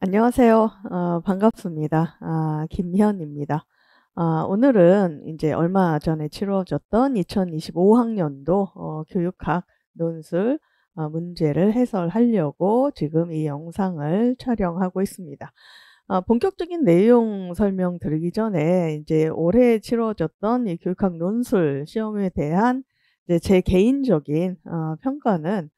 안녕하세요. 어, 반갑습니다. 아, 김현입니다. 아, 오늘은 이제 얼마 전에 치루어졌던 2025학년도 어, 교육학 논술 어, 문제를 해설하려고 지금 이 영상을 촬영하고 있습니다. 아, 본격적인 내용 설명 드리기 전에 이제 올해 치러졌던 이 교육학 논술 시험에 대한 제 개인적인 어, 평가는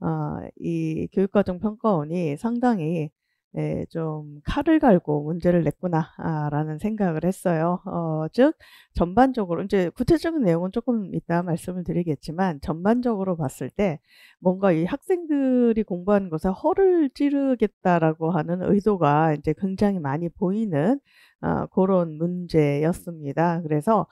어, 이 교육과정 평가원이 상당히 네, 좀 칼을 갈고 문제를 냈구나라는 아, 생각을 했어요. 어, 즉 전반적으로 이제 구체적인 내용은 조금 이따 말씀을 드리겠지만 전반적으로 봤을 때 뭔가 이 학생들이 공부하는 것에 허를 찌르겠다라고 하는 의도가 이제 굉장히 많이 보이는 어, 그런 문제였습니다. 그래서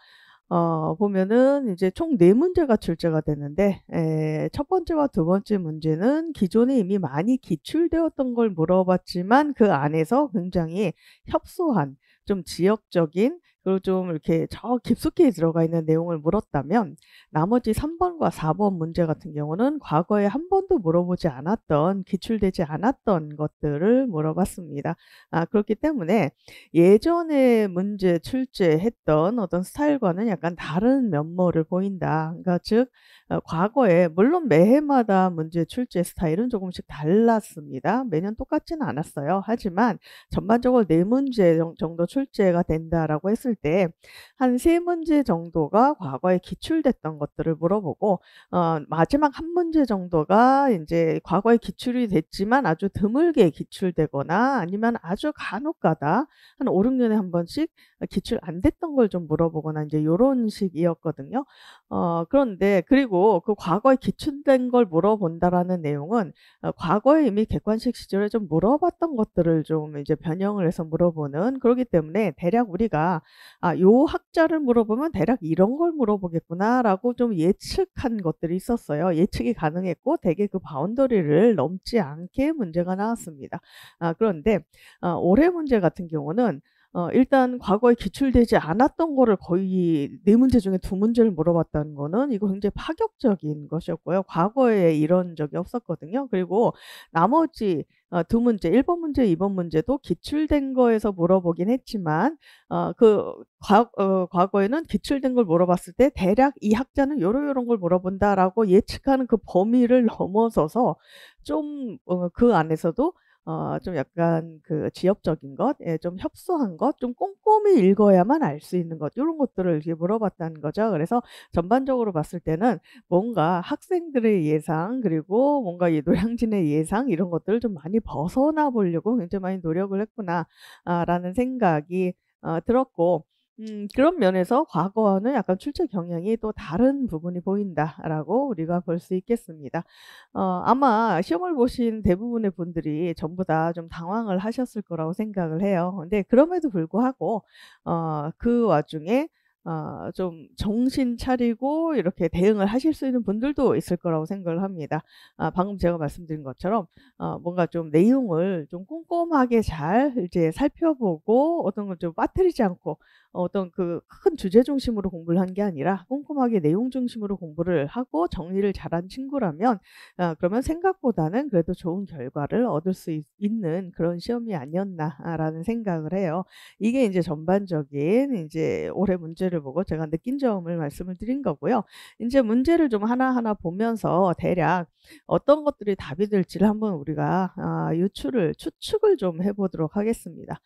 어, 보면은 이제 총 네 문제가 출제가 되는데 에, 첫 번째와 두 번째 문제는 기존에 이미 많이 기출되었던 걸 물어봤지만 그 안에서 굉장히 협소한 좀 지역적인 그리고 좀 이렇게 저 깊숙이 들어가 있는 내용을 물었다면 나머지 3번과 4번 문제 같은 경우는 과거에 한 번도 물어보지 않았던 기출되지 않았던 것들을 물어봤습니다. 아, 그렇기 때문에 예전에 문제 출제했던 어떤 스타일과는 약간 다른 면모를 보인다. 그러니까 즉 어, 과거에 물론 매해마다 문제 출제 스타일은 조금씩 달랐습니다. 매년 똑같지는 않았어요. 하지만 전반적으로 네 문제 정도 출제가 된다라고 했을 때 한 세 문제 정도가 과거에 기출됐던 것들을 물어보고 어, 마지막 한 문제 정도가 이제 과거에 기출이 됐지만 아주 드물게 기출되거나 아니면 아주 간혹가다 한 5, 6년에 한 번씩 기출 안 됐던 걸 좀 물어보거나 이제 요런 식이었거든요. 어, 그런데 그리고 그리고 그 과거에 기춘된 걸 물어본다라는 내용은 어, 과거에 이미 객관식 시절에 좀 물어봤던 것들을 좀 이제 변형을 해서 물어보는 그러기 때문에 대략 우리가 아, 요 학자를 물어보면 대략 이런 걸 물어보겠구나라고 좀 예측한 것들이 있었어요. 예측이 가능했고 대개 그 바운더리를 넘지 않게 문제가 나왔습니다. 아, 그런데 아, 올해 문제 같은 경우는 어, 일단 과거에 기출되지 않았던 거를 거의 네 문제 중에 두 문제를 물어봤다는 거는 이거 굉장히 파격적인 것이었고요. 과거에 이런 적이 없었거든요. 그리고 나머지 어, 두 문제, 1번 문제, 2번 문제도 기출된 거에서 물어보긴 했지만, 어, 그, 과, 어, 과거에는 기출된 걸 물어봤을 때 대략 이 학자는 요런 요런 걸 물어본다라고 예측하는 그 범위를 넘어서서 좀그 어, 그 안에서도 어, 좀 약간 그 지역적인 것, 예, 좀 협소한 것, 좀 꼼꼼히 읽어야만 알 수 있는 것, 이런 것들을 이렇게 물어봤다는 거죠. 그래서 전반적으로 봤을 때는 뭔가 학생들의 예상, 그리고 뭔가 이 노량진의 예상, 이런 것들을 좀 많이 벗어나 보려고 굉장히 많이 노력을 했구나라는 아, 생각이 어, 들었고, 음, 그런 면에서 과거와는 약간 출제 경향이 또 다른 부분이 보인다라고 우리가 볼 수 있겠습니다. 어, 아마 시험을 보신 대부분의 분들이 전부 다 좀 당황을 하셨을 거라고 생각을 해요. 근데 그럼에도 불구하고 어, 그 와중에 어, 좀 정신 차리고 이렇게 대응을 하실 수 있는 분들도 있을 거라고 생각을 합니다. 아, 방금 제가 말씀드린 것처럼 어, 뭔가 좀 내용을 좀 꼼꼼하게 잘 이제 살펴보고 어떤 걸 좀 빠뜨리지 않고 어떤 그 큰 주제 중심으로 공부를 한 게 아니라 꼼꼼하게 내용 중심으로 공부를 하고 정리를 잘한 친구라면 아, 그러면 생각보다는 그래도 좋은 결과를 얻을 수 있, 는 그런 시험이 아니었나라는 생각을 해요. 이게 이제 전반적인 이제 올해 문제를 문제를 보고 제가 느낀 점을 말씀을 드린 거고요. 이제 문제를 좀 하나하나 보면서 대략 어떤 것들이 답이 될지를 한번 우리가 아, 유추를 추측을 좀 해보도록 하겠습니다.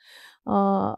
어,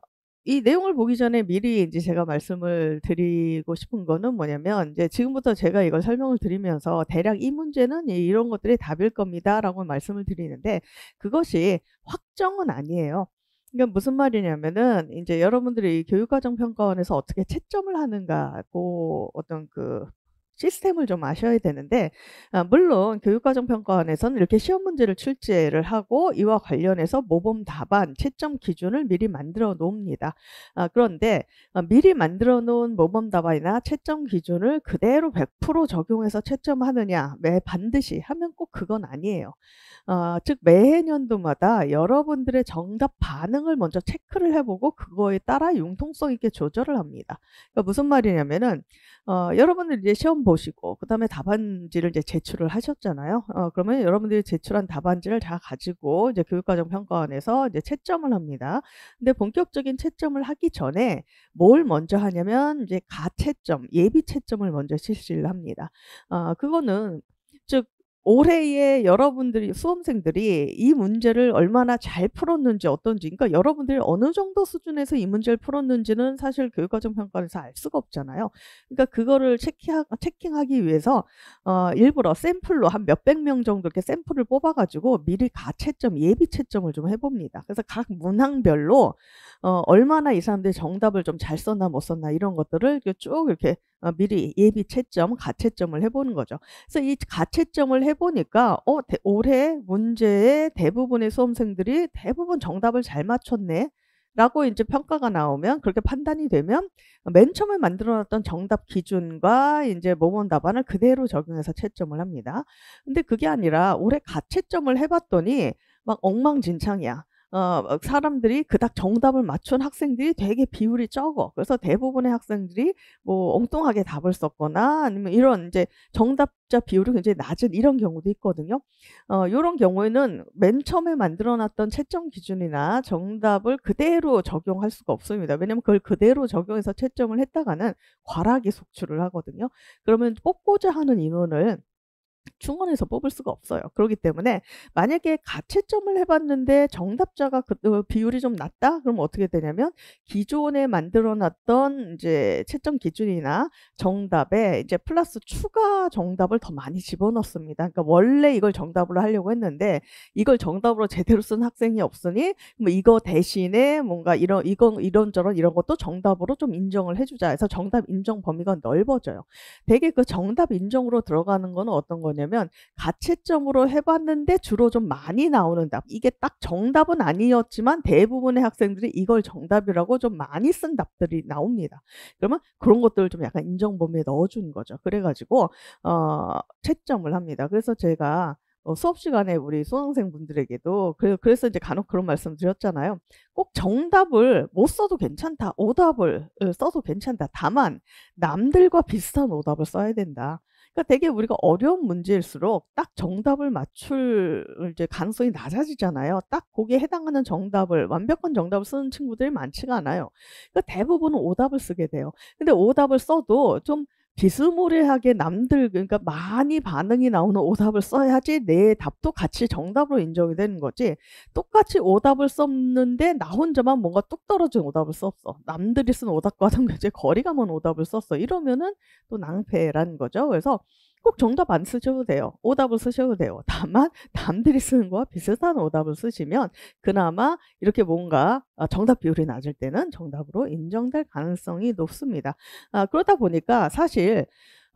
이 내용을 보기 전에 미리 이제 제가 말씀을 드리고 싶은 거는 뭐냐면 이제 지금부터 제가 이걸 설명을 드리면서 대략 이 문제는 이런 것들이 답일 겁니다라고 말씀을 드리는데 그것이 확정은 아니에요. 이건 그러니까 무슨 말이냐면은 이제 여러분들이 교육과정 평가원에서 어떻게 채점을 하는가고 어떤 그 시스템을 좀 아셔야 되는데 아, 물론 교육과정평가원에서는 이렇게 시험 문제를 출제를 하고 이와 관련해서 모범 답안 채점 기준을 미리 만들어 놓습니다. 아, 그런데 어, 미리 만들어 놓은 모범 답안이나 채점 기준을 그대로 100% 적용해서 채점하느냐 매 반드시 하면 꼭 그건 아니에요. 어, 즉 매해 년도마다 여러분들의 정답 반응을 먼저 체크를 해보고 그거에 따라 융통성 있게 조절을 합니다. 그러니까 무슨 말이냐면은 어, 여러분들 이제 시험 보시고 그다음에 답안지를 이제 제출을 하셨잖아요. 어, 그러면 여러분들이 제출한 답안지를 다 가지고 이제 교육과정 평가원에서 이제 채점을 합니다. 근데 본격적인 채점을 하기 전에 뭘 먼저 하냐면 이제 가채점, 예비 채점을 먼저 실시를 합니다. 어, 그거는 즉 올해에 여러분들이 수험생들이 이 문제를 얼마나 잘 풀었는지 어떤지 그러니까 여러분들이 어느 정도 수준에서 이 문제를 풀었는지는 사실 교육과정 평가에서 알 수가 없잖아요. 그러니까 그거를 체킹하, 체킹하기 위해서 어, 일부러 샘플로 한 몇백 명 정도 이렇게 샘플을 뽑아가지고 미리 가채점 예비 채점을 좀 해봅니다. 그래서 각 문항별로 어, 얼마나 이 사람들이 정답을 좀 잘 썼나 못 썼나 이런 것들을 쭉 이렇게 어, 미리 예비 채점, 가채점을 해보는 거죠. 그래서 이 가채점을 해보니까 어, 대, 올해 문제의 대부분의 수험생들이 대부분 정답을 잘 맞췄네. 라고 이제 평가가 나오면 그렇게 판단이 되면 맨 처음에 만들어놨던 정답 기준과 이제 모범 답안을 그대로 적용해서 채점을 합니다. 근데 그게 아니라 올해 가채점을 해봤더니 막 엉망진창이야. 어, 어, 사람들이 그닥 정답을 맞춘 학생들이 되게 비율이 적어. 그래서 대부분의 학생들이 뭐 엉뚱하게 답을 썼거나 아니면 이런 이제 정답자 비율이 굉장히 낮은 이런 경우도 있거든요. 어, 이런 경우에는 맨 처음에 만들어 놨던 채점 기준이나 정답을 그대로 적용할 수가 없습니다. 왜냐면 그걸 그대로 적용해서 채점을 했다가는 과락이 속출을 하거든요. 그러면 뽑고자 하는 인원을 충원해서 뽑을 수가 없어요. 그렇기 때문에 만약에 가채점을 해봤는데 정답자가 그, 어, 비율이 좀 낮다? 그럼 어떻게 되냐면 기존에 만들어놨던 이제 채점 기준이나 정답에 이제 플러스 추가 정답을 더 많이 집어넣습니다. 그러니까 원래 이걸 정답으로 하려고 했는데 이걸 정답으로 제대로 쓴 학생이 없으니 뭐 이거 대신에 뭔가 이런 이건 이런저런 이런 것도 정답으로 좀 인정을 해주자 해서 정답 인정 범위가 넓어져요. 되게 그 정답 인정으로 들어가는 거는 어떤 거 뭐냐면 가채점으로 해봤는데 주로 좀 많이 나오는 답. 이게 딱 정답은 아니었지만 대부분의 학생들이 이걸 정답이라고 좀 많이 쓴 답들이 나옵니다. 그러면 그런 것들을 좀 약간 인정 범위에 넣어준 거죠. 그래가지고 어, 채점을 합니다. 그래서 제가 어, 수업 시간에 우리 수강생분들에게도 그, 그래서 이제 간혹 그런 말씀 드렸잖아요. 꼭 정답을 못 써도 괜찮다. 오답을 어, 써도 괜찮다. 다만 남들과 비슷한 오답을 써야 된다. 그러니까 되게 우리가 어려운 문제일수록 딱 정답을 맞출 이제 가능성이 낮아지잖아요. 딱 거기에 해당하는 정답을 완벽한 정답을 쓰는 친구들이 많지가 않아요. 그러니까 대부분은 오답을 쓰게 돼요. 근데 오답을 써도 좀 비스무리하게 남들 그러니까 많이 반응이 나오는 오답을 써야지 내 답도 같이 정답으로 인정이 되는 거지 똑같이 오답을 썼는데 나 혼자만 뭔가 뚝 떨어진 오답을 썼어 남들이 쓴 오답과는 굉장히 거리가 먼 오답을 썼어 이러면은 또 낭패라는 거죠 그래서 꼭 정답 안 쓰셔도 돼요. 오답을 쓰셔도 돼요. 다만 남들이 쓰는 거와 비슷한 오답을 쓰시면 그나마 이렇게 뭔가 아, 정답 비율이 낮을 때는 정답으로 인정될 가능성이 높습니다. 아, 그러다 보니까 사실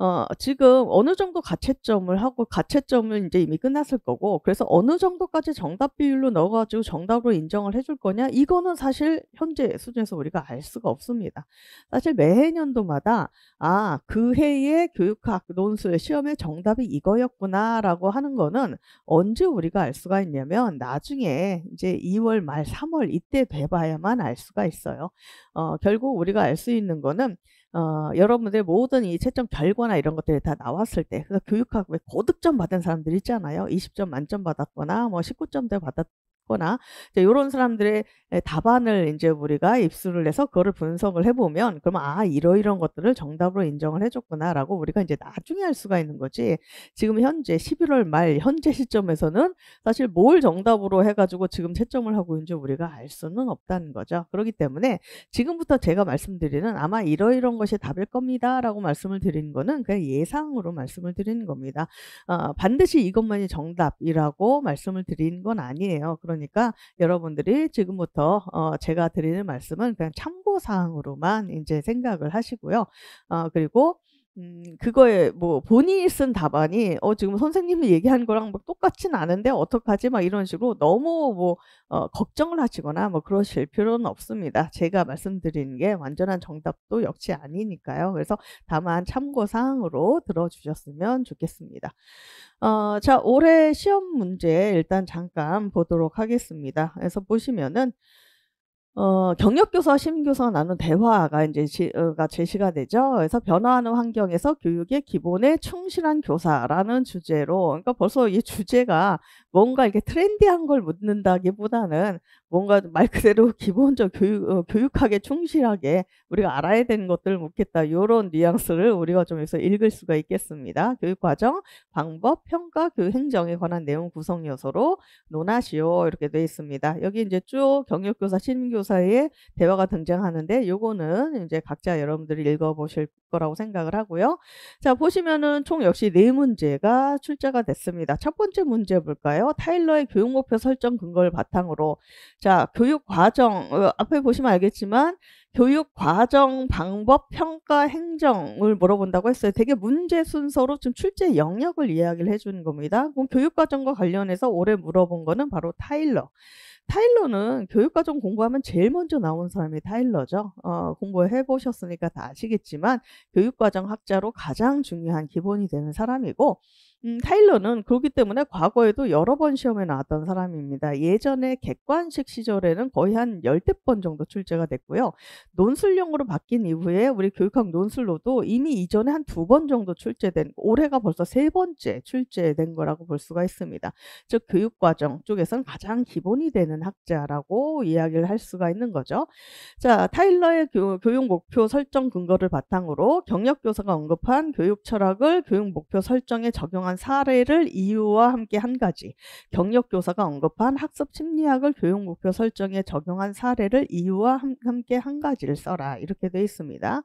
어, 지금 어느 정도 가채점을 하고 가채점은 이제 이미 끝났을 거고 그래서 어느 정도까지 정답 비율로 넣어가지고 정답으로 인정을 해줄 거냐 이거는 사실 현재 수준에서 우리가 알 수가 없습니다. 사실 매해년도마다 아 그 해의 교육학 논술 시험의 정답이 이거였구나라고 하는 거는 언제 우리가 알 수가 있냐면 나중에 이제 2월 말 3월 이때 봐야만알 수가 있어요. 어, 결국 우리가 알 수 있는 거는 어, 여러분들 모든 이 채점 결과나 이런 것들이 다 나왔을 때, 그니까교육학교 고득점 받은 사람들 있잖아요. 20점 만점 받았거나 뭐 19점대 받았, 했거나 이제 이런 사람들의 답안을 이제 우리가 입수를 해서 그거를 분석을 해보면 그러면 아 이러이런 것들을 정답으로 인정을 해줬구나라고 우리가 이제 나중에 할 수가 있는 거지 지금 현재 11월 말 현재 시점에서는 사실 뭘 정답으로 해가지고 지금 채점을 하고 있는지 우리가 알 수는 없다는 거죠 그렇기 때문에 지금부터 제가 말씀드리는 아마 이러이런 것이 답일 겁니다라고 말씀을 드리는 거는 그냥 예상으로 말씀을 드리는 겁니다 어, 반드시 이것만이 정답이라고 말씀을 드린 건 아니에요 그런 그러니까 그러니까 여러분들이 지금부터 어 제가 드리는 말씀은 그냥 참고 사항으로만 이제 생각을 하시고요. 어 그리고 음, 그거에 뭐 본인이 쓴 답안이 어 지금 선생님이 얘기한 거랑 뭐 똑같진 않은데 어떡하지 막 이런 식으로 너무 뭐 어, 걱정을 하시거나 뭐 그러실 필요는 없습니다. 제가 말씀드린 게 완전한 정답도 역시 아니니까요. 그래서 다만 참고사항으로 들어주셨으면 좋겠습니다. 어, 자 올해 시험 문제 일단 잠깐 보도록 하겠습니다. 그래서 보시면은 어, 경력교사와 시민교사가 나눈 대화가 이제 제가 어, 제시가 되죠. 그래서 변화하는 환경에서 교육의 기본에 충실한 교사라는 주제로, 그러니까 벌써 이 주제가 뭔가 이게 렇 트렌디한 걸 묻는다기보다는 뭔가 말 그대로 기본적 교육, 어, 교육학에 충실하게 우리가 알아야 되는 것들을 묻겠다. 이런 뉘앙스를 우리가 좀 여기서 읽을 수가 있겠습니다. 교육과정, 방법, 평가, 교육 행정에 관한 내용 구성 요소로 논하시오. 이렇게 돼 있습니다. 여기 이제 쭉 경력교사, 신임교사의 대화가 등장하는데 요거는 이제 각자 여러분들이 읽어보실 거라고 생각을 하고요. 자, 보시면은 총 역시 네 문제가 출제가 됐습니다. 첫 번째 문제 볼까요? 타일러의 교육 목표 설정 근거를 바탕으로 자, 교육 과정 어, 앞에 보시면 알겠지만 교육 과정 방법 평가 행정을 물어본다고 했어요. 되게 문제 순서로 좀 출제 영역을 이야기를 해주는 겁니다. 그럼 교육 과정과 관련해서 올해 물어본 거는 바로 타일러. 타일러는 교육과정 공부하면 제일 먼저 나온 사람이 타일러죠. 어, 공부해 보셨으니까 다 아시겠지만 교육과정 학자로 가장 중요한 기본이 되는 사람이고 음, 타일러는 그렇기 때문에 과거에도 여러 번 시험에 나왔던 사람입니다. 예전에 객관식 시절에는 거의 한 열댓 번 정도 출제가 됐고요. 논술용으로 바뀐 이후에 우리 교육학 논술로도 이미 이전에 한 두 번 정도 출제된 올해가 벌써 세 번째 출제된 거라고 볼 수가 있습니다. 즉 교육과정 쪽에선 가장 기본이 되는 학자라고 이야기를 할 수가 있는 거죠. 자 타일러의 교, 교육 목표 설정 근거를 바탕으로 경력교사가 언급한 교육 철학을 교육 목표 설정에 적용한 작성한 사례를 이유와 함께 한 가지, 경력교사가 언급한 학습 심리학을 교육 목표 설정에 적용한 사례를 이유와 함께 한 가지를 써라 이렇게 되어 있습니다.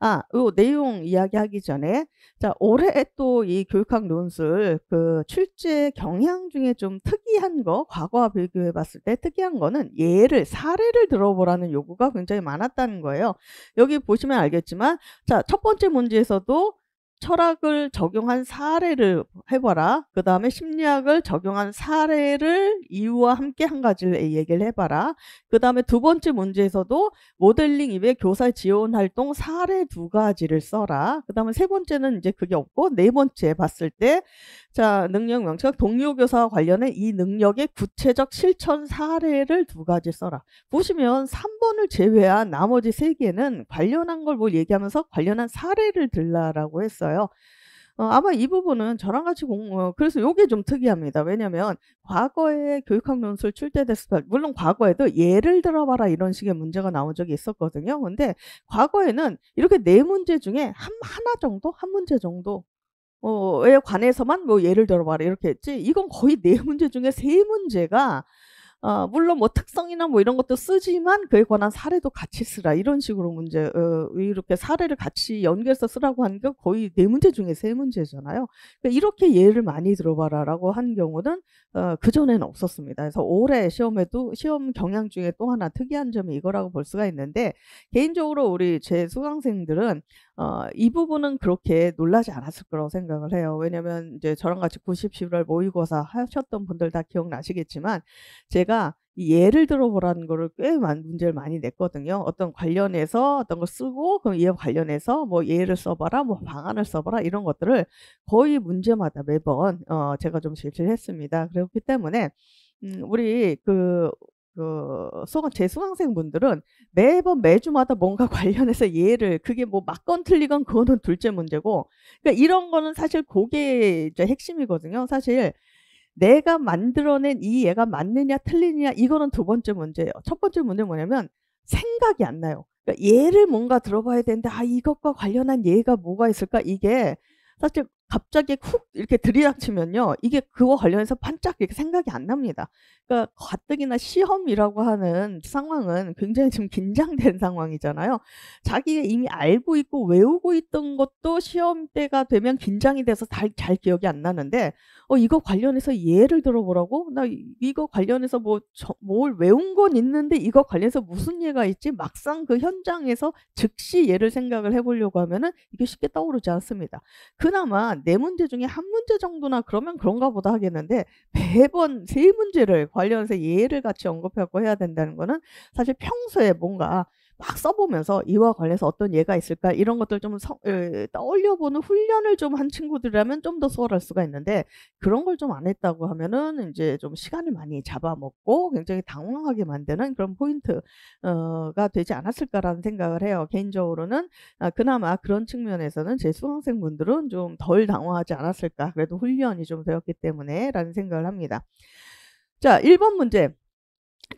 아, 요 내용 이야기하기 전에 자 올해 또 이 교육학 논술 그 출제 경향 중에 좀 특이한 거 과거와 비교해 봤을 때 특이한 거는 예를 사례를 들어보라는 요구가 굉장히 많았다는 거예요. 여기 보시면 알겠지만 자첫 번째 문제에서도 철학을 적용한 사례를 해봐라. 그 다음에 심리학을 적용한 사례를 이유와 함께 한 가지를 얘기를 해봐라. 그 다음에 두 번째 문제에서도 모델링 입에 교사 지원 활동 사례 두 가지를 써라. 그 다음에 세 번째는 이제 그게 없고 네 번째 봤을 때 자, 능력 명칭 동료 교사와 관련해 이 능력의 구체적 실천 사례를 두 가지 써라. 보시면 3번을 제외한 나머지 세 개는 관련한 걸뭐 얘기하면서 관련한 사례를 들라라고 했어요. 있어요. 어, 아마 이 부분은 저랑 같이 공, 어, 그래서 요게 좀 특이합니다. 왜냐면 과거에 교육학 논술 출제됐을 때, 물론 과거에도 예를 들어봐라 이런 식의 문제가 나온 적이 있었거든요. 근데 과거에는 이렇게 네 문제 중에 한, 하나 정도? 한 문제 정도? 어에 관해서만 뭐 예를 들어봐라 이렇게 했지 이건 거의 네 문제 중에 세 문제가 어, 물론 뭐 특성이나 뭐 이런 것도 쓰지만 그에 관한 사례도 같이 쓰라 이런 식으로 문제 어, 이렇게 사례를 같이 연결해서 쓰라고 하는 게 거의 네 문제 중에 세 문제잖아요. 그러니까 이렇게 예를 많이 들어봐라라고 한 경우는 어, 그 전에는 없었습니다. 그래서 올해 시험에도 시험 경향 중에 또 하나 특이한 점이 이거라고 볼 수가 있는데 개인적으로 우리 제 수강생들은 어, 이 부분은 그렇게 놀라지 않았을 거라고 생각을 해요. 왜냐면 이제 저랑 같이 90, 11월 모의고사 하셨던 분들 다 기억나시겠지만 제가 예를 들어보라는 거를 꽤 문제를 많이 냈거든요. 어떤 관련해서 어떤 걸 쓰고 그럼 이에 관련해서 뭐 예를 써봐라, 뭐 방안을 써봐라 이런 것들을 거의 문제마다 매번 어, 제가 좀질질 했습니다. 그렇기 때문에 음, 우리 그그 어, 수강 재수강생분들은 매번 매주마다 뭔가 관련해서 예를 그게 뭐 맞건 틀리건 그거는 둘째 문제고 그러니까 이런 거는 사실 그게 이제 핵심이거든요. 사실 내가 만들어낸 이 얘가 맞느냐 틀리냐 이거는 두 번째 문제예요. 첫 번째 문제 뭐냐면 생각이 안 나요. 그러니까 예를 뭔가 들어봐야 되는데 아 이것과 관련한 예가 뭐가 있을까 이게 사실 갑자기 훅 이렇게 들이닥치면요. 이게 그거 관련해서 반짝 이렇게 생각이 안 납니다. 그러니까 가뜩이나 시험이라고 하는 상황은 굉장히 좀 긴장된 상황이잖아요. 자기가 이미 알고 있고 외우고 있던 것도 시험 때가 되면 긴장이 돼서 잘, 잘 기억이 안 나는데 어 이거 관련해서 예를 들어보라고 나 이거 관련해서 뭐 저, 뭘 외운 건 있는데 이거 관련해서 무슨 예가 있지 막상 그 현장에서 즉시 예를 생각을 해보려고 하면은 이게 쉽게 떠오르지 않습니다. 그나마 아네 문제 중에 한 문제 정도나 그러면 그런가 보다 하겠는데 매번 세 문제를 관련해서 예를 같이 언급하고 해야 된다는 거는 사실 평소에 뭔가 막 써보면서 이와 관련해서 어떤 예가 있을까 이런 것들 좀 성, 에, 어, 떠올려보는 훈련을 좀 한 친구들이라면 좀 더 수월할 수가 있는데 그런 걸 좀 안 했다고 하면은 이제 좀 시간을 많이 잡아먹고 굉장히 당황하게 만드는 그런 포인트가 어, 되지 않았을까라는 생각을 해요. 개인적으로는 아, 그나마 그런 측면에서는 제 수강생분들은 좀 덜 당황하지 않았을까 그래도 훈련이 좀 되었기 때문에라는 생각을 합니다. 자, 1번 문제.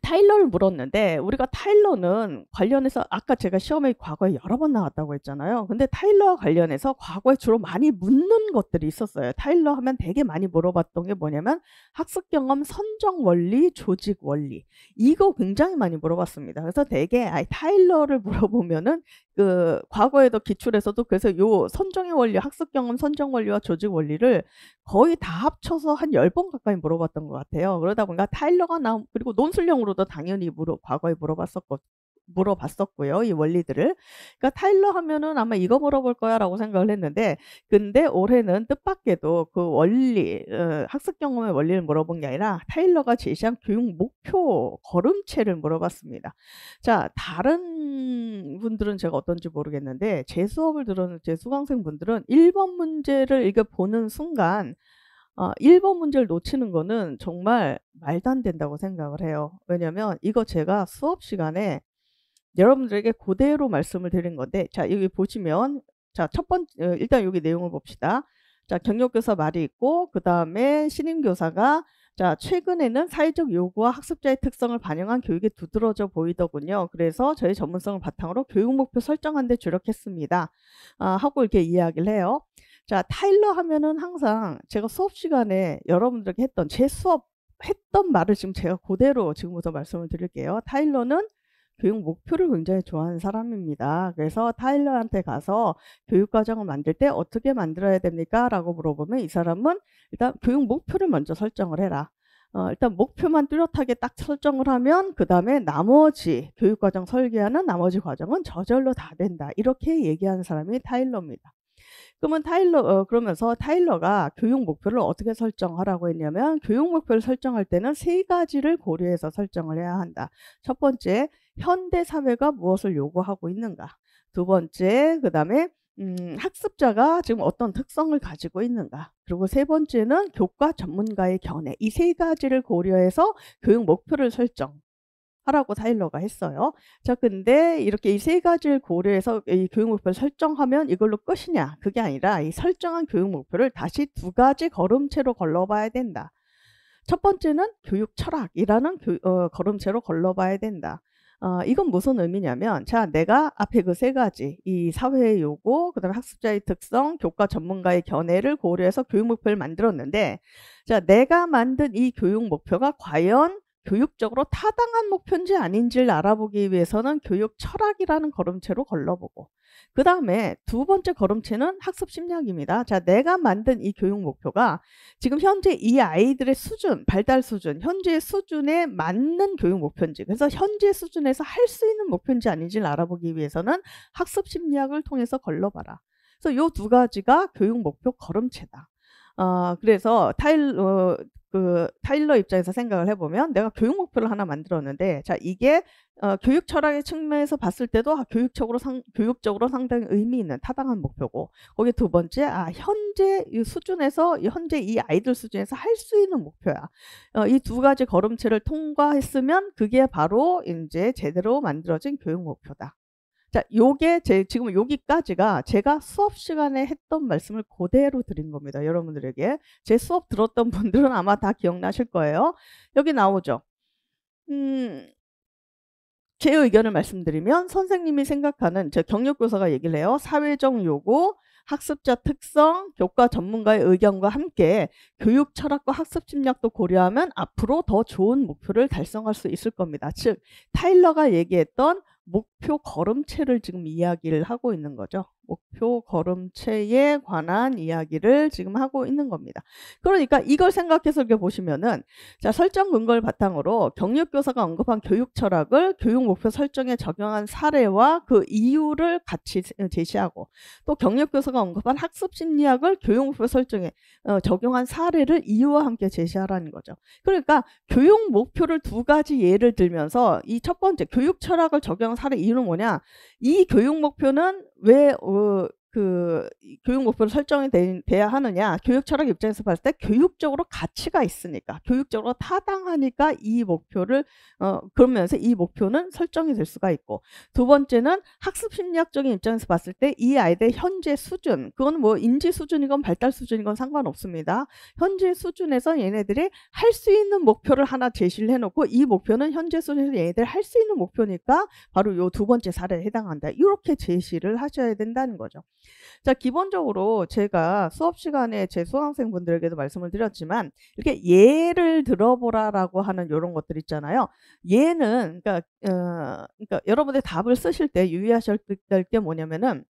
타일러를 물었는데 우리가 타일러는 관련해서 아까 제가 시험에 과거에 여러 번 나왔다고 했잖아요. 근데 타일러와 관련해서 과거에 주로 많이 묻는 것들이 있었어요. 타일러 하면 되게 많이 물어봤던 게 뭐냐면 학습 경험 선정 원리, 조직 원리 이거 굉장히 많이 물어봤습니다. 그래서 되게 아이 타일러를 물어보면은 그 과거에도 기출에서도 그래서 요 선정의 원리, 학습 경험 선정 원리와 조직 원리를 거의 다 합쳐서 한1 0번 가까이 물어봤던 것 같아요. 그러다 보니까 타일러가 나온 그리고 논술형으로도 당연히 물어 과거에 물어봤었고 물어봤었고요. 이 원리들을. 그러니까 타일러 하면은 아마 이거 물어볼 거야라고 생각을 했는데 근데 올해는 뜻밖에도 그 원리 어, 학습 경험의 원리를 물어본 게 아니라 타일러가 제시한 교육 목표 걸음체를 물어봤습니다. 자, 다른 분들은 제가 어떤지 모르겠는데 제 수업을 들었는 제 수강생 분들은 1번 문제를 이게 보는 순간 아, 어, 1번 문제를 놓치는 거는 정말 말도 안 된다고 생각을 해요. 왜냐면 이거 제가 수업 시간에 여러분들에게 그대로 말씀을 드린 건데 자 여기 보시면 자 첫 번째 어, 일단 여기 내용을 봅시다. 자 경력교사 말이 있고 그 다음에 신임교사가 자 최근에는 사회적 요구와 학습자의 특성을 반영한 교육이 두드러져 보이더군요. 그래서 저희 전문성을 바탕으로 교육 목표 설정한 데 주력했습니다. 아, 하고 이렇게 이야기를 해요. 자 타일러 하면은 항상 제가 수업 시간에 여러분들에게 했던 제 수업 했던 말을 지금 제가 그대로 지금부터 말씀을 드릴게요. 타일러는 교육 목표를 굉장히 좋아하는 사람입니다. 그래서 타일러한테 가서 교육 과정을 만들 때 어떻게 만들어야 됩니까? 라고 물어보면 이 사람은 일단 교육 목표를 먼저 설정을 해라. 어, 일단 목표만 뚜렷하게 딱 설정을 하면 그 다음에 나머지 교육과정 설계하는 나머지 과정은 저절로 다 된다. 이렇게 얘기하는 사람이 타일러입니다. 그러면 타일러 어, 그러면서 타일러가 교육 목표를 어떻게 설정하라고 했냐면 교육 목표를 설정할 때는 세 가지를 고려해서 설정을 해야 한다. 첫 번째 현대 사회가 무엇을 요구하고 있는가. 두 번째, 그 다음에 음, 학습자가 지금 어떤 특성을 가지고 있는가. 그리고 세 번째는 교과 전문가의 견해. 이 세 가지를 고려해서 교육 목표를 설정. 하라고 사일러가 했어요. 자, 근데 이렇게 이 세 가지를 고려해서 이 교육 목표를 설정하면 이걸로 끝이냐? 그게 아니라 이 설정한 교육 목표를 다시 두 가지 걸음체로 걸러봐야 된다. 첫 번째는 교육 철학이라는 교, 어, 걸음체로 걸러봐야 된다. 어, 이건 무슨 의미냐면 자 내가 앞에 그 세 가지 이 사회의 요구 그다음에 학습자의 특성 교과 전문가의 견해를 고려해서 교육 목표를 만들었는데 자 내가 만든 이 교육 목표가 과연 교육적으로 타당한 목표인지 아닌지를 알아보기 위해서는 교육 철학이라는 걸음체로 걸러보고 그 다음에 두 번째 걸음체는 학습 심리학입니다. 자, 내가 만든 이 교육 목표가 지금 현재 이 아이들의 수준, 발달 수준, 현재 수준에 맞는 교육 목표인지, 그래서 현재 수준에서 할 수 있는 목표인지 아닌지를 알아보기 위해서는 학습 심리학을 통해서 걸러봐라. 그래서 요 두 가지가 교육 목표 걸음체다. 어, 그래서 타일, 어, 그 타일러 입장에서 생각을 해보면 내가 교육 목표를 하나 만들었는데 자 이게 어, 교육 철학의 측면에서 봤을 때도 아, 교육적으로 상, 교육적으로 상당히 의미 있는 타당한 목표고 거기 두 번째 아 현재 이 수준에서 현재 이 아이들 수준에서 할 수 있는 목표야 어, 이 두 가지 걸음체를 통과했으면 그게 바로 이제 제대로 만들어진 교육 목표다 자, 요게 제 지금 여기까지가 제가 수업 시간에 했던 말씀을 그대로 드린 겁니다. 여러분들에게 제 수업 들었던 분들은 아마 다 기억나실 거예요. 여기 나오죠. 음, 제 의견을 말씀드리면 선생님이 생각하는 제 경력교사가 얘기를 해요. 사회적 요구, 학습자 특성, 교과 전문가의 의견과 함께 교육 철학과 학습 심략도 고려하면 앞으로 더 좋은 목표를 달성할 수 있을 겁니다. 즉 타일러가 얘기했던 목표 걸음체를 지금 이야기를 하고 있는 거죠. 목표 걸음체에 관한 이야기를 지금 하고 있는 겁니다. 그러니까 이걸 생각해서 이렇게 보시면은 자 설정 근거를 바탕으로 경력교사가 언급한 교육 철학을 교육 목표 설정에 적용한 사례와 그 이유를 같이 어, 제시하고 또 경력교사가 언급한 학습 심리학을 교육 목표 설정에 어, 적용한 사례를 이유와 함께 제시하라는 거죠. 그러니까 교육 목표를 두 가지 예를 들면서 이 첫 번째 교육 철학을 적용한 사례 이유는 뭐냐 이 교육 목표는 왜 어, 그 교육 목표로 설정이 되, 돼야 하느냐 교육 철학 입장에서 봤을 때 교육적으로 가치가 있으니까 교육적으로 타당하니까 이 목표를 어 그러면서 이 목표는 설정이 될 수가 있고 두 번째는 학습 심리학적인 입장에서 봤을 때 이 아이들의 현재 수준 그건 뭐 인지 수준이건 발달 수준이건 상관없습니다 현재 수준에서 얘네들이 할 수 있는 목표를 하나 제시를 해놓고 이 목표는 현재 수준에서 얘네들 할 수 있는 목표니까 바로 요 두 번째 사례에 해당한다 이렇게 제시를 하셔야 된다는 거죠. 자, 기본적으로 제가 수업 시간에 제 수강생 분들에게도 말씀을 드렸지만 이렇게 예를 들어보라라고 하는 이런 것들 있잖아요. 예는 그러니까, 어, 그러니까 여러분들 답을 쓰실 때 유의하셔야 게 뭐냐면은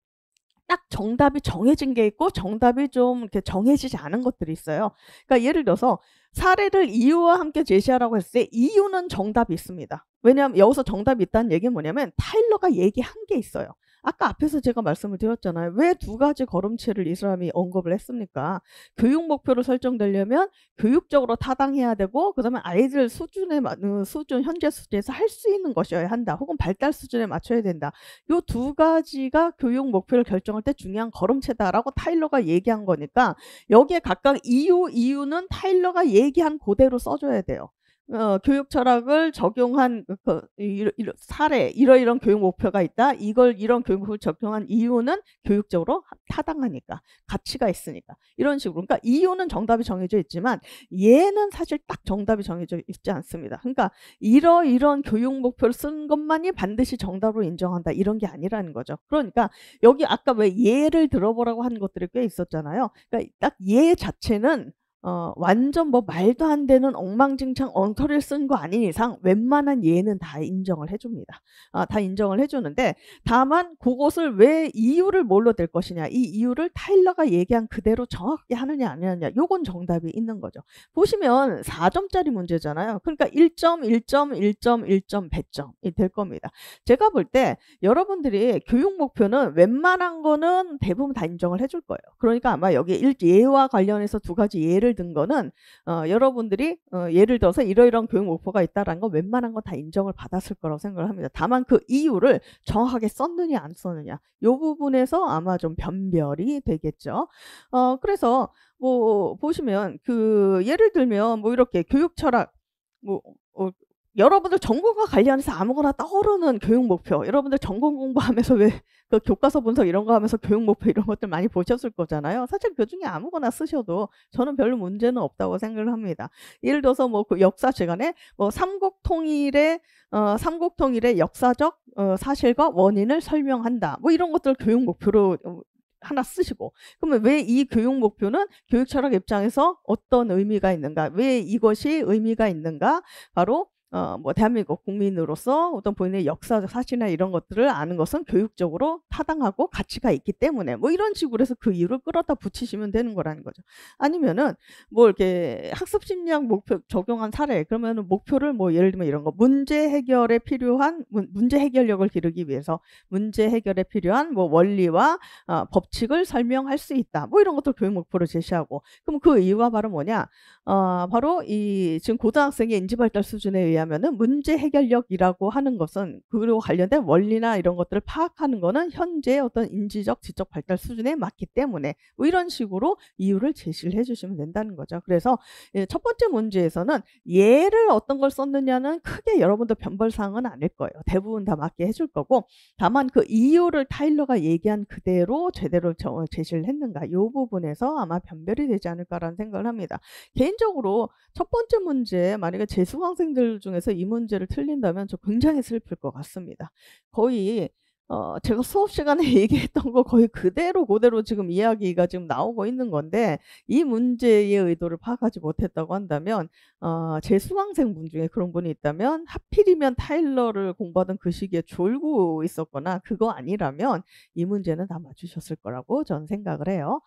딱 정답이 정해진 게 있고 정답이 좀 이렇게 정해지지 않은 것들이 있어요. 그러니까 예를 들어서 사례를 이유와 함께 제시하라고 했을 때 이유는 정답이 있습니다. 왜냐하면 여기서 정답이 있다는 얘기는 뭐냐면 타일러가 얘기한 게 있어요. 아까 앞에서 제가 말씀을 드렸잖아요. 왜 두 가지 걸음체를 이 사람이 언급을 했습니까? 교육 목표를 설정되려면 교육적으로 타당해야 되고 그다음에 아이들 수준에 맞는 어, 수준 현재 수준에서 할 수 있는 것이어야 한다. 혹은 발달 수준에 맞춰야 된다. 요 두 가지가 교육 목표를 결정할 때 중요한 걸음체다라고 타일러가 얘기한 거니까 여기에 각각 이유 이유는 타일러가 얘기한 그대로 써줘야 돼요. 어, 교육 철학을 적용한 그, 그 이러, 이러, 사례 이러이런 교육 목표가 있다. 이걸 이런 교육을 적용한 이유는 교육적으로 타당하니까 가치가 있으니까 이런 식으로 그러니까 이유는 정답이 정해져 있지만 얘는 사실 딱 정답이 정해져 있지 않습니다. 그러니까 이러이런 교육 목표를 쓴 것만이 반드시 정답으로 인정한다 이런 게 아니라는 거죠. 그러니까 여기 아까 왜 예를 들어보라고 한 것들이 꽤 있었잖아요. 그러니까 딱예 자체는 어, 완전 뭐 말도 안 되는 엉망진창 엉터리를 쓴 거 아닌 이상 웬만한 예는 다 인정을 해줍니다. 아, 다 인정을 해주는데 다만 그것을 왜 이유를 뭘로 될 것이냐 이 이유를 타일러가 얘기한 그대로 정확히 하느냐 안 하느냐 요건 정답이 있는 거죠. 보시면 4점짜리 문제잖아요. 그러니까 1점, 1점, 1점, 1점, 100점이 될 겁니다. 제가 볼 때 여러분들이 교육 목표는 웬만한 거는 대부분 다 인정을 해줄 거예요. 그러니까 아마 여기 예와 관련해서 두 가지 예를 예를 든 거는 어, 여러분들이 어, 예를 들어서 이러이러한 교육 목표가 있다라는 건 웬만한 건다 인정을 받았을 거라고 생각을 합니다. 다만 그 이유를 정확하게 썼느냐 안 썼느냐 이 부분에서 아마 좀 변별이 되겠죠. 어, 그래서 뭐 보시면 그 예를 들면 뭐 이렇게 교육 철학 뭐 어, 여러분들 전공과 관련해서 아무거나 떠오르는 교육 목표, 여러분들 전공 공부하면서 왜 그 교과서 분석 이런 거 하면서 교육 목표 이런 것들 많이 보셨을 거잖아요. 사실 그 중에 아무거나 쓰셔도 저는 별로 문제는 없다고 생각을 합니다. 예를 들어서 뭐 그 역사 시간에 뭐 삼국통일의 어 삼국통일의 역사적 어, 사실과 원인을 설명한다. 뭐 이런 것들 교육 목표로 어, 하나 쓰시고 그러면 왜 이 교육 목표는 교육 철학 입장에서 어떤 의미가 있는가 왜 이것이 의미가 있는가 바로 어, 뭐 대한민국 국민으로서 어떤 본인의 역사적 사실이나 이런 것들을 아는 것은 교육적으로 타당하고 가치가 있기 때문에 뭐 이런 식으로 해서 그 이유를 끌어다 붙이시면 되는 거라는 거죠. 아니면은 뭐 이렇게 학습 심리학 목표 적용한 사례 그러면은 목표를 뭐 예를 들면 이런 거 문제 해결에 필요한 문, 제 해결력을 기르기 위해서 문제 해결에 필요한 뭐 원리와 어, 법칙을 설명할 수 있다. 뭐 이런 것들 교육 목표로 제시하고 그럼 그 이유가 바로 뭐냐? 어, 바로 이 지금 고등학생의 인지 발달 수준에 의한 뭐냐면은 문제 해결력이라고 하는 것은 그로 관련된 원리나 이런 것들을 파악하는 것은 현재의 어떤 인지적 지적 발달 수준에 맞기 때문에 뭐 이런 식으로 이유를 제시를 해주시면 된다는 거죠. 그래서 예, 첫 번째 문제에서는 예를 어떤 걸 썼느냐는 크게 여러분들 변별사항은 아닐 거예요. 대부분 다 맞게 해줄 거고 다만 그 이유를 타일러가 얘기한 그대로 제대로 제시를 했는가 이 부분에서 아마 변별이 되지 않을까라는 생각을 합니다. 개인적으로 첫 번째 문제 만약에 재수강생들 중 방송에서 이 문제를 틀린다면 저 굉장히 슬플 것 같습니다. 거의 어, 제가 수업 시간에 얘기했던 거 거의 그대로 그대로 지금 이야기가 지금 나오고 있는 건데 이 문제의 의도를 파악하지 못했다고 한다면 어, 제 수강생 분 중에 그런 분이 있다면 하필이면 타일러를 공부하던 그 시기에 졸고 있었거나 그거 아니라면 이 문제는 다 맞추셨을 거라고 저는 생각을 해요.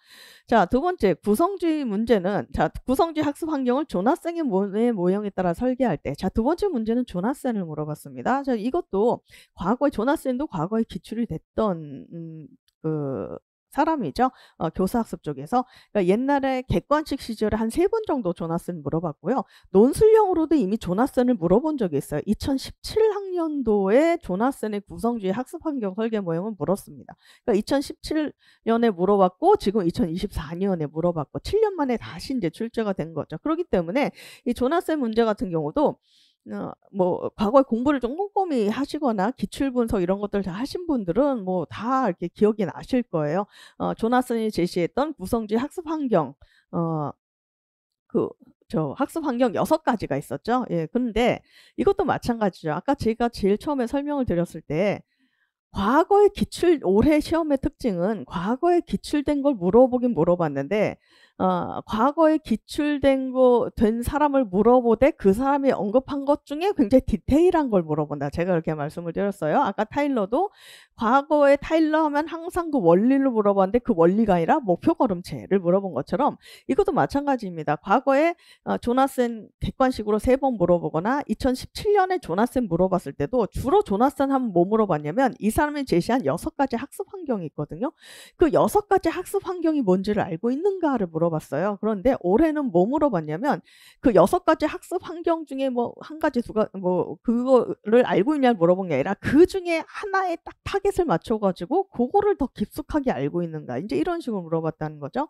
자, 두 번째 구성주의 문제는 자, 구성주의 학습 환경을 존학생의 모형에 따라 설계할 때 자, 두 번째 문제는 존학생을 물어봤습니다. 자, 이것도 과거에 존학생도 과거에 기출이 됐던 음, 그 사람이죠. 어, 교사학습 쪽에서. 그러니까 옛날에 객관식 시절에 한 세 번 정도 조나슨 물어봤고요. 논술형으로도 이미 조나슨을 물어본 적이 있어요. 2017학년도에 조나슨의 구성주의 학습환경 설계 모형을 물었습니다. 그러니까 2017년에 물어봤고 지금 2024년에 물어봤고 7년 만에 다시 이제 출제가 된 거죠. 그렇기 때문에 이 조나슨 문제 같은 경우도 어, 뭐 과거에 공부를 좀 꼼꼼히 하시거나 기출 분석 이런 것들 다 하신 분들은 뭐 다 이렇게 기억이 나실 거예요. 어, 조나슨이 제시했던 구성지 학습 환경 어그 저 학습 환경 여섯 가지가 있었죠. 예, 근데 이것도 마찬가지죠. 아까 제가 제일 처음에 설명을 드렸을 때과거에 기출 올해 시험의 특징은 과거에 기출된 걸 물어보긴 물어봤는데 어, 과거에 기출된 거, 된 사람을 물어보되 그 사람이 언급한 것 중에 굉장히 디테일한 걸 물어본다. 제가 이렇게 말씀을 드렸어요. 아까 타일러도 과거의 타일러 하면 항상 그 원리를 물어봤는데 그 원리가 아니라 목표 걸음체를 물어본 것처럼 이것도 마찬가지입니다. 과거에 어, 조나슨 객관식으로 세 번 물어보거나 2017년에 조나슨 물어봤을 때도 주로 조나슨 하면 뭐 물어봤냐면 이 사람이 제시한 여섯 가지 학습 환경이 있거든요. 그 여섯 가지 학습 환경이 뭔지를 알고 있는가를 물어봤어요. 그런데 올해는 뭐 물어봤냐면 그 여섯 가지 학습 환경 중에 뭐 한 가지 두가 뭐 그거를 알고 있냐 물어본 게 아니라 그 중에 하나에 딱 타겟을 맞춰가지고 그거를 더 깊숙하게 알고 있는가 이제 이런 식으로 물어봤다는 거죠.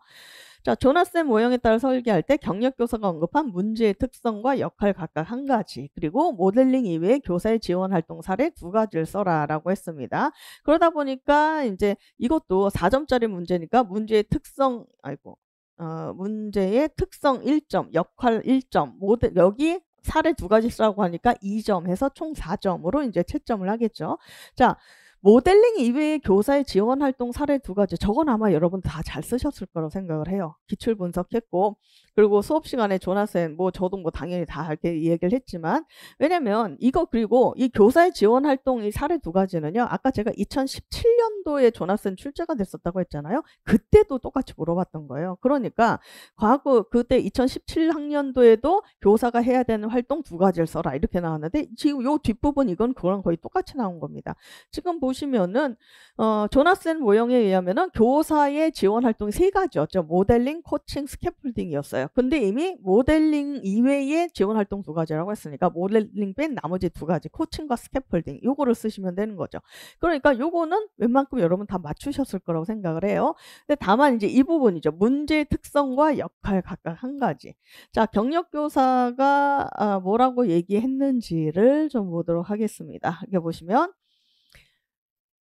자, 조나쌤 모형에 따라 설계할 때 경력 교사가 언급한 문제의 특성과 역할 각각 한 가지, 그리고 모델링 이외에 교사의 지원 활동 사례 두 가지를 써라라고 했습니다. 그러다 보니까 이제 이것도 4점짜리 문제니까 문제의 특성, 아이고, 어, 문제의 특성 1점, 역할 1점, 모델 여기 사례 두 가지 쓰라고 하니까 2점 해서 총 4점으로 이제 채점을 하겠죠. 자, 모델링 이외에 교사의 지원 활동 사례 두 가지 저건 아마 여러분 다 잘 쓰셨을 거라고 생각을 해요. 기출 분석했고 그리고 수업 시간에 조나쌤 뭐 저도 뭐 당연히 다 이렇게 얘기를 했지만 왜냐면 이거 그리고 이 교사의 지원 활동 이 사례 두 가지는요. 아까 제가 2017년도에 조나쌤 출제가 됐었다고 했잖아요. 그때도 똑같이 물어봤던 거예요. 그러니까 과거 그때 2017학년도에도 교사가 해야 되는 활동 두 가지를 써라 이렇게 나왔는데 지금 요 뒷부분 이건 그거랑 거의 똑같이 나온 겁니다. 지금 보시면은 어 조나쌤 모형에 의하면은 교사의 지원 활동이 세 가지였죠. 모델링, 코칭, 스캐폴딩이었어요. 있어요. 근데 이미 모델링 이외의 지원 활동 두 가지라고 했으니까 모델링 뺀 나머지 두 가지 코칭과 스캐폴딩 요거를 쓰시면 되는 거죠. 그러니까 요거는 웬만큼 여러분 다 맞추셨을 거라고 생각을 해요. 근데 다만 이제 이 부분이죠. 문제의 특성과 역할 각각 한 가지. 자, 경력 교사가 아, 뭐라고 얘기했는지를 좀 보도록 하겠습니다. 이렇게 보시면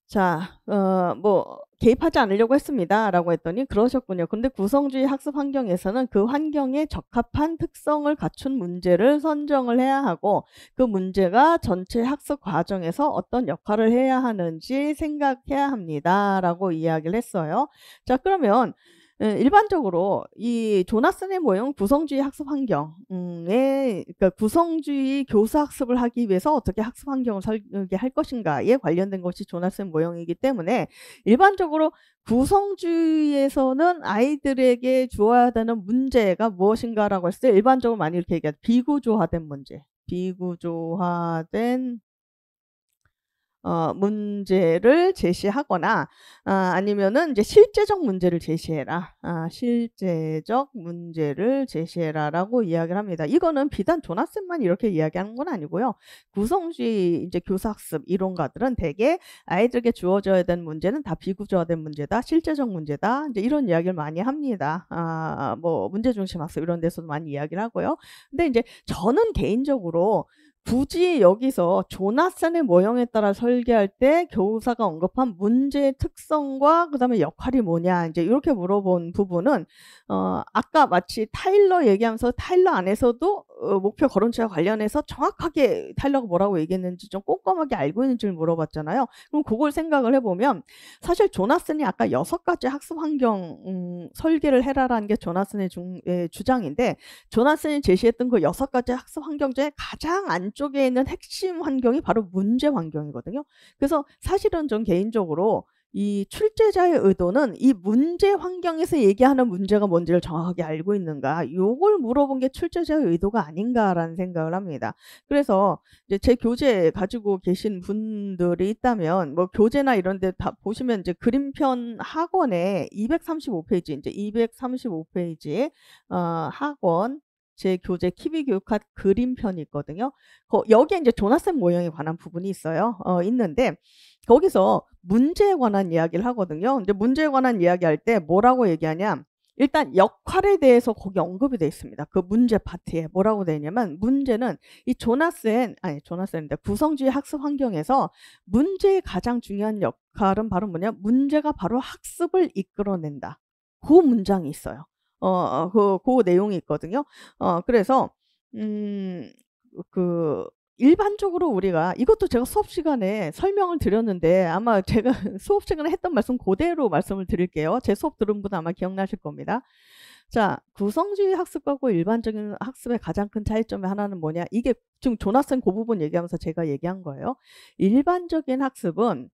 자, 어, 뭐, 개입하지 않으려고 했습니다. 라고 했더니 그러셨군요. 근데 구성주의 학습 환경에서는 그 환경에 적합한 특성을 갖춘 문제를 선정을 해야 하고 그 문제가 전체 학습 과정에서 어떤 역할을 해야 하는지 생각해야 합니다. 라고 이야기를 했어요. 자, 그러면 예, 일반적으로 이 조나슨의 모형 구성주의 학습 환경에 그러니까 구성주의 교사 학습을 하기 위해서 어떻게 학습 환경을 설계할 것인가에 관련된 것이 조나슨 모형이기 때문에 일반적으로 구성주의에서는 아이들에게 주어야 되는 문제가 무엇인가라고 했을 때 일반적으로 많이 이렇게 얘기하죠. 비구조화된 문제. 비구조화된 어, 문제를 제시하거나 아, 아니면은 이제 실제적 문제를 제시해라. 아, 실제적 문제를 제시해라라고 이야기를 합니다. 이거는 비단 조나슨만 이렇게 이야기하는 건 아니고요. 구성시 이제 교사학습 이론가들은 대개 아이들에게 주어져야 되는 문제는 다 비구조화된 문제다, 실제적 문제다 이제 이런 이야기를 많이 합니다. 아, 뭐 문제 중심 학습 이런 데서도 많이 이야기를 하고요. 근데 이제 저는 개인적으로 굳이 여기서 조나산의 모형에 따라 설계할 때 교사가 언급한 문제의 특성과 그다음에 역할이 뭐냐 이제 이렇게 물어본 부분은 어 아까 마치 타일러 얘기하면서 타일러 안에서도 어, 목표 거론치와 관련해서 정확하게 타일러가 뭐라고 얘기했는지 좀 꼼꼼하게 알고 있는지를 물어봤잖아요. 그럼 그걸 생각을 해보면 사실 조나슨이 아까 여섯 가지 학습 환경 음, 설계를 해라라는 게 조나슨의 중, 예, 주장인데 조나슨이 제시했던 그 여섯 가지 학습 환경 중에 가장 안 안쪽에 있는 핵심 환경이 바로 문제 환경이거든요. 그래서 사실은 전 개인적으로 이 출제자의 의도는 이 문제 환경에서 얘기하는 문제가 뭔지를 정확하게 알고 있는가, 요걸 물어본 게 출제자의 의도가 아닌가라는 생각을 합니다. 그래서 이제 제 교재 가지고 계신 분들이 있다면, 뭐 교재나 이런 데 다 보시면 이제 그림편 학원에 235페이지, 이제 235페이지에, 어, 학원, 제 교재 키비 교육학 그림편이 있거든요. 거, 여기에 이제 조나쌤 모형에 관한 부분이 있어요. 어, 있는데 거기서 문제에 관한 이야기를 하거든요. 이제 문제에 관한 이야기할 때 뭐라고 얘기하냐? 일단 역할에 대해서 거기 언급이 돼 있습니다. 그 문제 파트에 뭐라고 되냐면 문제는 이조나스 아니 조나스인데 구성주의 학습 환경에서 문제의 가장 중요한 역할은 바로 뭐냐? 문제가 바로 학습을 이끌어낸다. 그 문장이 있어요. 어, 어, 그, 그 내용이 있거든요. 어, 그래서, 음, 그, 일반적으로 우리가 이것도 제가 수업 시간에 설명을 드렸는데 아마 제가 수업 시간에 했던 말씀 그대로 말씀을 드릴게요. 제 수업 들은 분 아마 기억나실 겁니다. 자, 구성주의 학습과고 일반적인 학습의 가장 큰 차이점의 하나는 뭐냐? 이게 지금 조나슨 그 부분 얘기하면서 제가 얘기한 거예요. 일반적인 학습은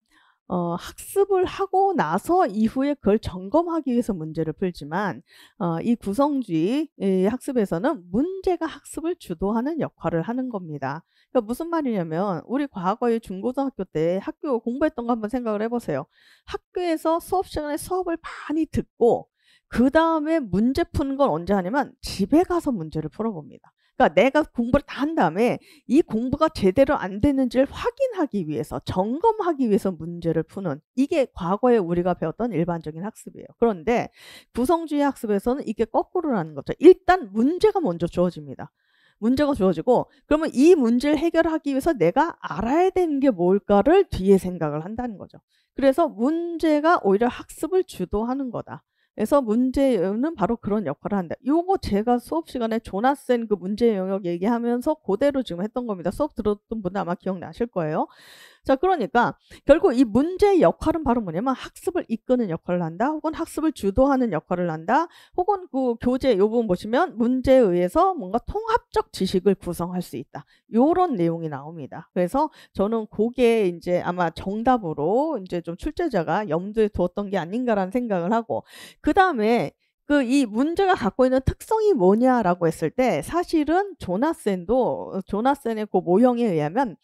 어, 학습을 하고 나서 이후에 그걸 점검하기 위해서 문제를 풀지만 어, 이 구성주의 이 학습에서는 문제가 학습을 주도하는 역할을 하는 겁니다. 그러니까 무슨 말이냐면 우리 과거에 중고등학교 때 학교 공부했던 거 한번 생각을 해보세요. 학교에서 수업 시간에 수업을 많이 듣고 그 다음에 문제 푸는 건 언제 하냐면 집에 가서 문제를 풀어봅니다. 그러니까 내가 공부를 다 한 다음에 이 공부가 제대로 안 되는지를 확인하기 위해서 점검하기 위해서 문제를 푸는 이게 과거에 우리가 배웠던 일반적인 학습이에요. 그런데 구성주의 학습에서는 이게 거꾸로라는 거죠. 일단 문제가 먼저 주어집니다. 문제가 주어지고 그러면 이 문제를 해결하기 위해서 내가 알아야 되는 게 뭘까를 뒤에 생각을 한다는 거죠. 그래서 문제가 오히려 학습을 주도하는 거다. 그래서 문제는 바로 그런 역할을 한다. 요거 제가 수업 시간에 조나센 그 문제 영역 얘기하면서 그대로 지금 했던 겁니다. 수업 들었던 분은 아마 기억나실 거예요. 자, 그러니까 결국 이 문제의 역할은 바로 뭐냐면 학습을 이끄는 역할을 한다. 혹은 학습을 주도하는 역할을 한다. 혹은 그 교재 요 부분 보시면 문제에 의해서 뭔가 통합적 지식을 구성할 수 있다. 요런 내용이 나옵니다. 그래서 저는 그게 이제 아마 정답으로 이제 좀 출제자가 염두에 두었던 게 아닌가라는 생각을 하고 그다음에 그 이 문제가 갖고 있는 특성이 뭐냐라고 했을 때 사실은 조나센도 조나센의 그 모형에 의하면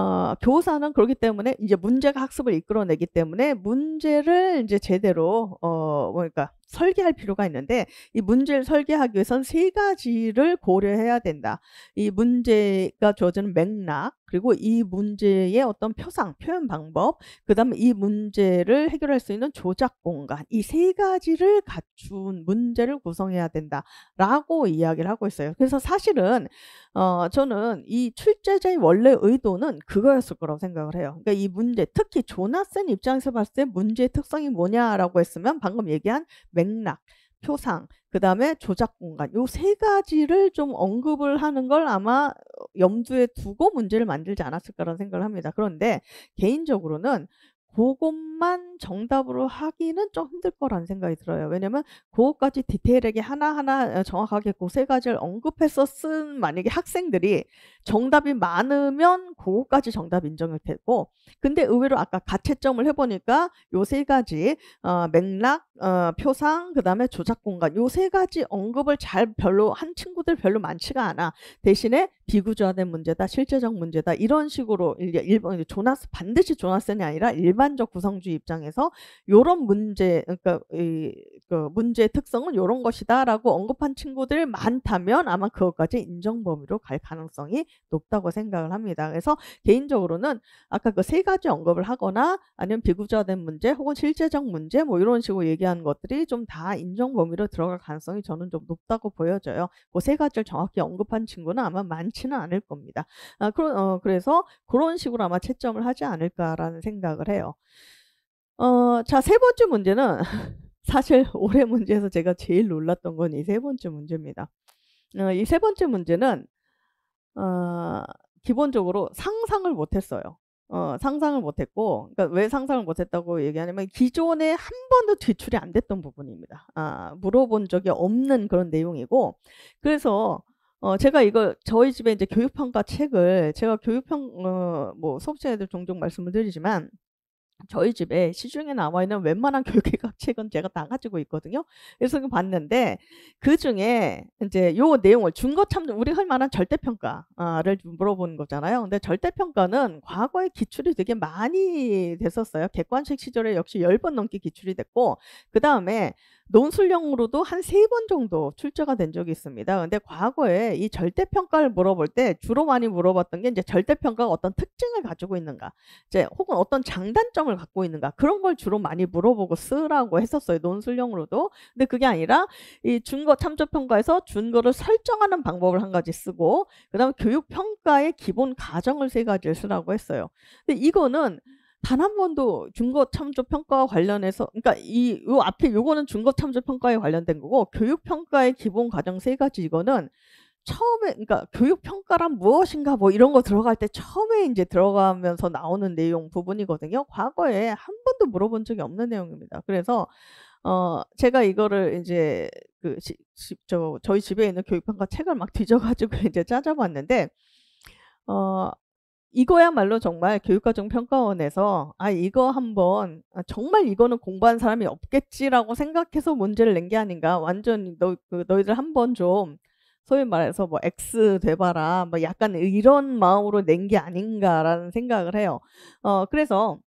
어, 교사는 그렇기 때문에 이제 문제가 학습을 이끌어내기 때문에 문제를 이제 제대로 어, 그러니까 설계할 필요가 있는데 이 문제를 설계하기 위해선 세 가지를 고려해야 된다. 이 문제가 주어지는 맥락 그리고 이 문제의 어떤 표상, 표현 방법, 그 다음에 이 문제를 해결할 수 있는 조작 공간, 이 세 가지를 갖춘 문제를 구성해야 된다라고 이야기를 하고 있어요. 그래서 사실은, 어, 저는 이 출제자의 원래 의도는 그거였을 거라고 생각을 해요. 그러니까 이 문제, 특히 조나센 입장에서 봤을 때 문제의 특성이 뭐냐라고 했으면 방금 얘기한 맥락, 표상, 그 다음에 조작 공간. 요세 가지를 좀 언급을 하는 걸 아마 어, 염두에 두고 문제를 만들지 않았을까라는 생각을 합니다. 그런데 개인적으로는 그것 것만 정답으로 하기는 좀 힘들 거란 생각이 들어요. 왜냐면 그것까지 디테일하게 하나하나 어, 정확하게 그 세 가지를 언급해서 쓴 만약에 학생들이 정답이 많으면 그것까지 정답 인정이 되고 근데 의외로 아까 가채점을 해보니까 요 세 가지 어, 맥락, 어, 표상, 그 다음에 조작 공간 요 세 가지 언급을 잘 별로 한 친구들 별로 많지가 않아. 대신에 비구조화된 문제다, 실제적 문제다 이런 식으로 일번 조나스 반드시 조나스이 아니라 일반적 구성주의 사회주의 입장에서 요런 문제 그러니까 이, 그 문제의 특성은 요런 것이다라고 언급한 친구들 많다면 아마 그것까지 인정 범위로 갈 가능성이 높다고 생각을 합니다. 그래서 개인적으로는 아까 그 세 가지 언급을 하거나 아니면 비구조화된 문제 혹은 실제적 문제 뭐 이런 식으로 얘기하는 것들이 좀 다 인정 범위로 들어갈 가능성이 저는 좀 높다고 보여져요. 그 세 가지를 정확히 언급한 친구는 아마 많지는 않을 겁니다. 아, 그러, 어, 그래서 그런 식으로 아마 채점을 하지 않을까라는 생각을 해요. 어, 자, 세 번째 문제는 사실 올해 문제에서 제가 제일 놀랐던 건 이 세 번째 문제입니다. 어, 이세 번째 문제는 어, 기본적으로 상상을 못했어요. 어, 상상을 못했고, 그러니까 왜 상상을 못했다고 얘기하냐면 기존에 한 번도 뒤출이 안 됐던 부분입니다. 아, 물어본 적이 없는 그런 내용이고, 그래서 어, 제가 이거 저희 집에 이제 교육평가 책을 제가 교육평 어, 뭐 수업시간에도 종종 말씀을 드리지만 저희 집에 시중에 나와 있는 웬만한 교육기관 책은 제가 다 가지고 있거든요. 그래서 봤는데 그 중에 이제 요 내용을 준거 참조 우리 흔히 말하 절대평가를 물어보는 거잖아요. 근데 절대평가는 과거에 기출이 되게 많이 됐었어요. 객관식 시절에 역시 열 번 넘게 기출이 됐고 그 다음에 논술형으로도한세번 정도 출제가 된 적이 있습니다. 근데 과거에 이 절대평가를 물어볼 때 주로 많이 물어봤던 게 이제 절대평가가 어떤 특징을 가지고 있는가, 이제 혹은 어떤 장단점을 갖고 있는가 그런 걸 주로 많이 물어보고 쓰라고 했었어요. 논술형으로도 근데 그게 아니라 이 준거 참조평가에서 준거를 설정하는 방법을 한 가지 쓰고 그다음에 교육평가의 기본 가정을 세 가지를 쓰라고 했어요. 근데 이거는 단한 번도 중고 참조 평가와 관련해서 그러니까 이요 앞에 요거는 중고 참조 평가에 관련된 거고 교육 평가의 기본 과정 세 가지 이거는 처음에 그러니까 교육 평가란 무엇인가 뭐 이런 거 들어갈 때 처음에 이제 들어가면서 나오는 내용 부분이거든요. 과거에 한 번도 물어본 적이 없는 내용입니다. 그래서 어 제가 이거를 이제 그저 저희 집에 있는 교육평가 책을 막 뒤져가지고 이제 찾아봤는데 어 이거야말로 정말 교육과정 평가원에서 아 이거 한번 아, 정말 이거는 공부한 사람이 없겠지라고 생각해서 문제를 낸 게 아닌가 완전히 너, 그, 너희들 한번 좀 소위 말해서 뭐 X 돼봐라 뭐 약간 이런 마음으로 낸 게 아닌가라는 생각을 해요. 어 그래서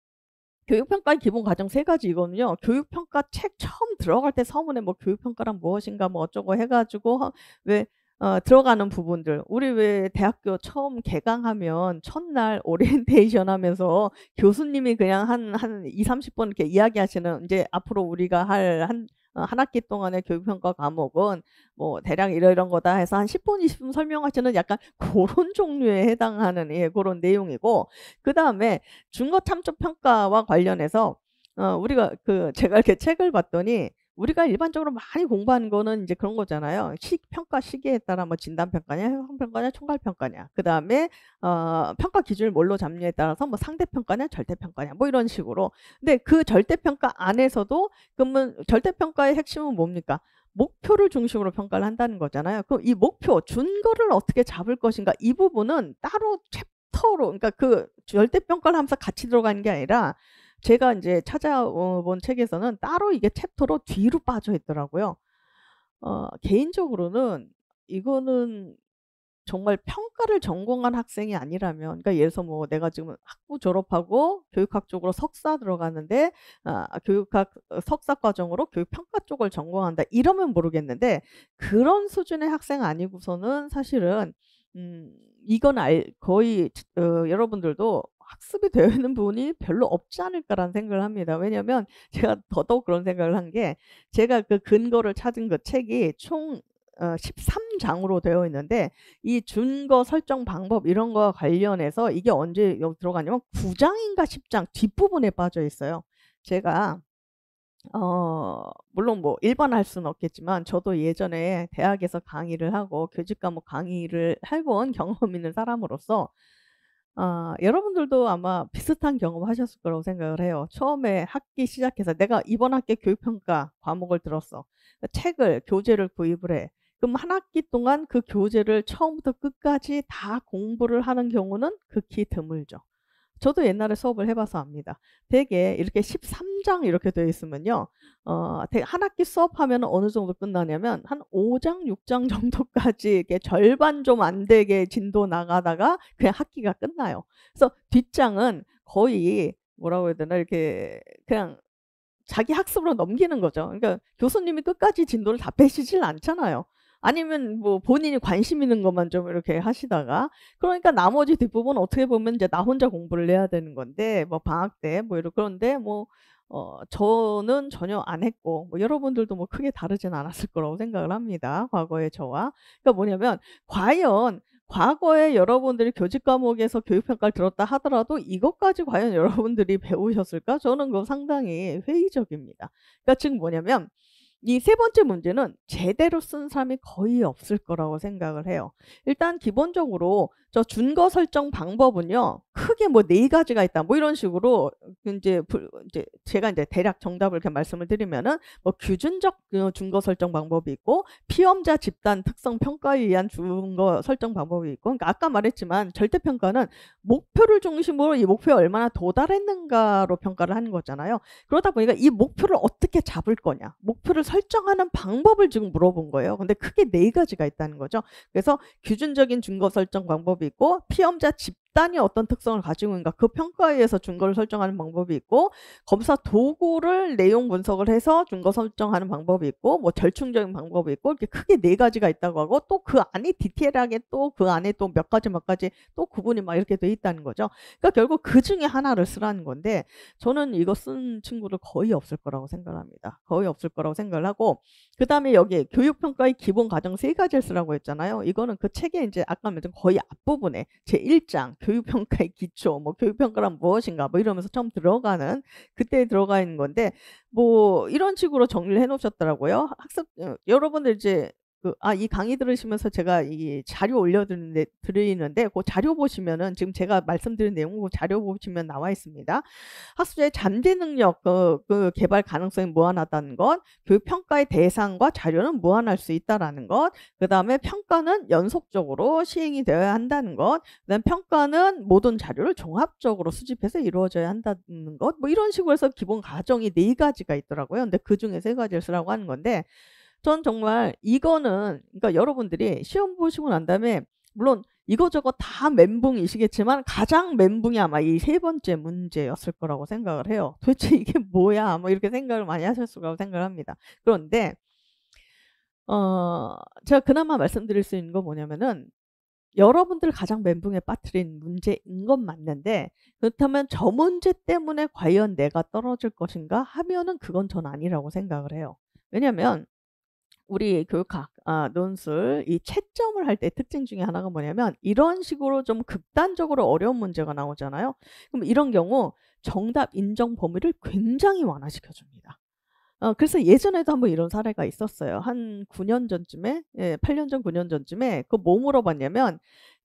교육평가의 기본 과정 세 가지 이거는요. 교육평가 책 처음 들어갈 때 서문에 뭐 교육평가란 무엇인가 뭐 어쩌고 해가지고 왜 어, 들어가는 부분들. 우리 왜 대학교 처음 개강하면 첫날 오리엔테이션 하면서 교수님이 그냥 한, 한 20, 30번 이렇게 이야기하시는 이제 앞으로 우리가 할 한, 어, 한 학기 동안의 교육평가 과목은 뭐 대략 이러 이런 거다 해서 한 10분, 20분 설명하시는 약간 그런 종류에 해당하는 예, 그런 내용이고, 그 다음에 중거 참조 평가와 관련해서 어, 우리가 그 제가 이렇게 책을 봤더니 우리가 일반적으로 많이 공부하는 거는 이제 그런 거잖아요. 시, 평가 시기에 따라 뭐 진단평가냐, 형평가냐, 총괄평가냐. 그 다음에, 어, 평가 기준을 뭘로 잡느냐에 따라서 뭐 상대평가냐, 절대평가냐. 뭐 이런 식으로. 근데 그 절대평가 안에서도, 그러면 절대평가의 핵심은 뭡니까? 목표를 중심으로 평가를 한다는 거잖아요. 그럼 이 목표, 준거를 어떻게 잡을 것인가 이 부분은 따로 챕터로, 그러니까 그 절대평가를 하면서 같이 들어가는 게 아니라 제가 이제 찾아본 책에서는 따로 이게 챕터로 뒤로 빠져 있더라고요. 어, 개인적으로는 이거는 정말 평가를 전공한 학생이 아니라면, 그러니까 예를 들어서 뭐 내가 지금 학부 졸업하고 교육학 쪽으로 석사 들어가는데, 아, 교육학 어, 석사 과정으로 교육평가 쪽을 전공한다. 이러면 모르겠는데, 그런 수준의 학생 아니고서는 사실은, 음, 이건 알, 거의, 어, 여러분들도 학습이 되는 분이 별로 없지 않을까라는 생각을 합니다. 왜냐하면 제가 더더욱 그런 생각을 한 게 제가 그 근거를 찾은 그 책이 총 13장으로 어, 되어 있는데 이 준거 설정 방법 이런 거와 관련해서 이게 언제 여기 들어가냐면 9장인가 10장 뒷부분에 빠져 있어요. 제가 어, 물론 뭐 일반할 수는 없겠지만 저도 예전에 대학에서 강의를 하고 교직 과목 강의를 해본 경험 있는 사람으로서 아, 여러분들도 아마 비슷한 경험 하셨을 거라고 생각을 해요. 처음에 학기 시작해서 내가 이번 학기 교육평가 과목을 들었어. 그러니까 책을, 교재를 구입을 해. 그럼 한 학기 동안 그 교재를 처음부터 끝까지 다 공부를 하는 경우는 극히 드물죠. 저도 옛날에 수업을 해봐서 압니다. 되게 이렇게 13장 이렇게 되어 있으면요. 어, 되게 한 학기 수업하면 어느 정도 끝나냐면 한 5장, 6장 정도까지 이렇게 절반 좀 안 되게 진도 나가다가 그냥 학기가 끝나요. 그래서 뒷장은 거의 뭐라고 해야 되나 이렇게 그냥 자기 학습으로 넘기는 거죠. 그러니까 교수님이 끝까지 진도를 다 빼시질 않잖아요. 아니면 뭐 본인이 관심 있는 것만 좀 이렇게 하시다가 그러니까 나머지 뒷부분 어떻게 보면 이제 나 혼자 공부를 해야 되는 건데 뭐 방학 때 뭐 이런 그런데 뭐 어, 저는 전혀 안 했고, 뭐 여러분들도 뭐 크게 다르진 않았을 거라고 생각을 합니다. 과거의 저와. 그러니까 뭐냐면, 과연, 과거에 여러분들이 교직 과목에서 교육평가를 들었다 하더라도 이것까지 과연 여러분들이 배우셨을까? 저는 그거 상당히 회의적입니다. 그러니까 지금 뭐냐면, 이세 번째 문제는 제대로 쓴 사람이 거의 없을 거라고 생각을 해요. 일단 기본적으로 저 준거 설정 방법은요. 크게 뭐 네 가지가 있다. 뭐 이런 식으로 이제, 이제 제가 이제 대략 정답을 이렇게 말씀을 드리면은 뭐 규준적 준거 그 설정 방법이 있고 피험자 집단 특성 평가에 의한 준거 설정 방법이 있고 그러니까 아까 말했지만 절대 평가는 목표를 중심으로 이 목표에 얼마나 도달했는가로 평가를 하는 거잖아요. 그러다 보니까 이 목표를 어떻게 잡을 거냐, 목표를 설정하는 방법을 지금 물어본 거예요. 근데 크게 네 가지가 있다는 거죠. 그래서 규준적인 준거 설정 방법이 있고 피험자 집 집단이 어떤 특성을 가지고 있는가 그 평가에 의해서 준거를 설정하는 방법이 있고 검사 도구를 내용 분석을 해서 준거 설정하는 방법이 있고 뭐 절충적인 방법이 있고 이렇게 크게 네 가지가 있다고 하고 또그 그 안에 디테일하게 또 그 안에 또 몇 가지 몇 가지 또 구분이 막 이렇게 돼 있다는 거죠. 그러니까 결국 그 중에 하나를 쓰라는 건데 저는 이거 쓴 친구를 거의 없을 거라고 생각합니다. 거의 없을 거라고 생각을 하고 그 다음에 여기 교육평가의 기본 과정 세 가지를 쓰라고 했잖아요. 이거는 그 책에 이제 아까 말씀 거의 앞부분에 제 1장 교육평가의 기초, 뭐 교육평가란 무엇인가, 뭐 이러면서 처음 들어가는 그때 들어가 있는 건데 뭐 이런 식으로 정리를 해놓으셨더라고요. 학습 어, 여러분들 이제 그, 아, 이 강의 들으시면서 제가 이 자료 올려드리는데, 드리는데, 그 자료 보시면은, 지금 제가 말씀드린 내용, 그 자료 보시면 나와 있습니다. 학습자의 잠재 능력, 그, 그 개발 가능성이 무한하다는 것, 교육평가의 대상과 자료는 무한할 수 있다라는 것, 그 다음에 평가는 연속적으로 시행이 되어야 한다는 것, 그 다음 에 평가는 모든 자료를 종합적으로 수집해서 이루어져야 한다는 것, 뭐 이런 식으로 해서 기본 가정이 네 가지가 있더라고요. 근데 그 중에 세 가지를 쓰라고 하는 건데, 전 정말 이거는 그러니까 여러분들이 시험 보시고 난 다음에 물론 이거저거 다 멘붕이시겠지만 가장 멘붕이 아마 이 세 번째 문제였을 거라고 생각을 해요. 도대체 이게 뭐야? 뭐 이렇게 생각을 많이 하실수 거라고 생각을 합니다. 그런데 어 제가 그나마 말씀드릴 수 있는 거 뭐냐면은 여러분들 가장 멘붕에 빠뜨린 문제인 건 맞는데 그렇다면 저 문제 때문에 과연 내가 떨어질 것인가 하면은 그건 전 아니라고 생각을 해요. 왜냐하면 우리 교육학 아, 논술 이 채점을 할 때 특징 중에 하나가 뭐냐면 이런 식으로 좀 극단적으로 어려운 문제가 나오잖아요. 그럼 이런 경우 정답 인정 범위를 굉장히 완화시켜 줍니다. 어, 그래서 예전에도 한번 이런 사례가 있었어요. 한 9년 전쯤에, 예, 8년 전, 9년 전쯤에, 그뭐 물어봤냐면,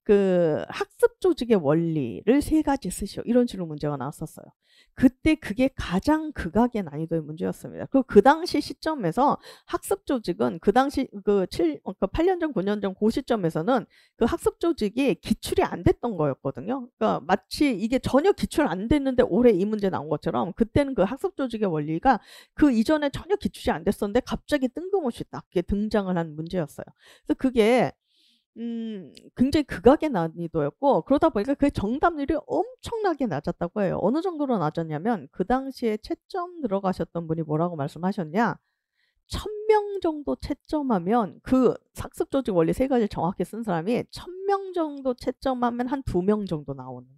그 학습 조직의 원리를 세 가지 쓰시오. 이런 식으로 문제가 나왔었어요. 그때 그게 가장 극악의 난이도의 문제였습니다. 그리고 그 당시 시점에서 학습 조직은 그 당시 그 7, 어, 그 8년 전, 9년 전 고 시점에서는 그 학습 조직이 기출이 안 됐던 거였거든요. 그러니까 마치 이게 전혀 기출 안 됐는데 올해 이 문제 나온 것처럼 그때는 그 학습 조직의 원리가 그 이전에 전혀 기출이 안 됐었는데 갑자기 뜬금없이 낮게 등장을 한 문제였어요. 그래서 그게 음, 굉장히 극악의 난이도였고 그러다 보니까 그 정답률이 엄청나게 낮았다고 해요. 어느 정도로 낮았냐면 그 당시에 채점 들어가셨던 분이 뭐라고 말씀하셨냐? 천 명 정도 채점하면 그 학습 조직 원리 세 가지를 정확히 쓴 사람이 천 명 정도 채점하면 한 두 명 정도 나오는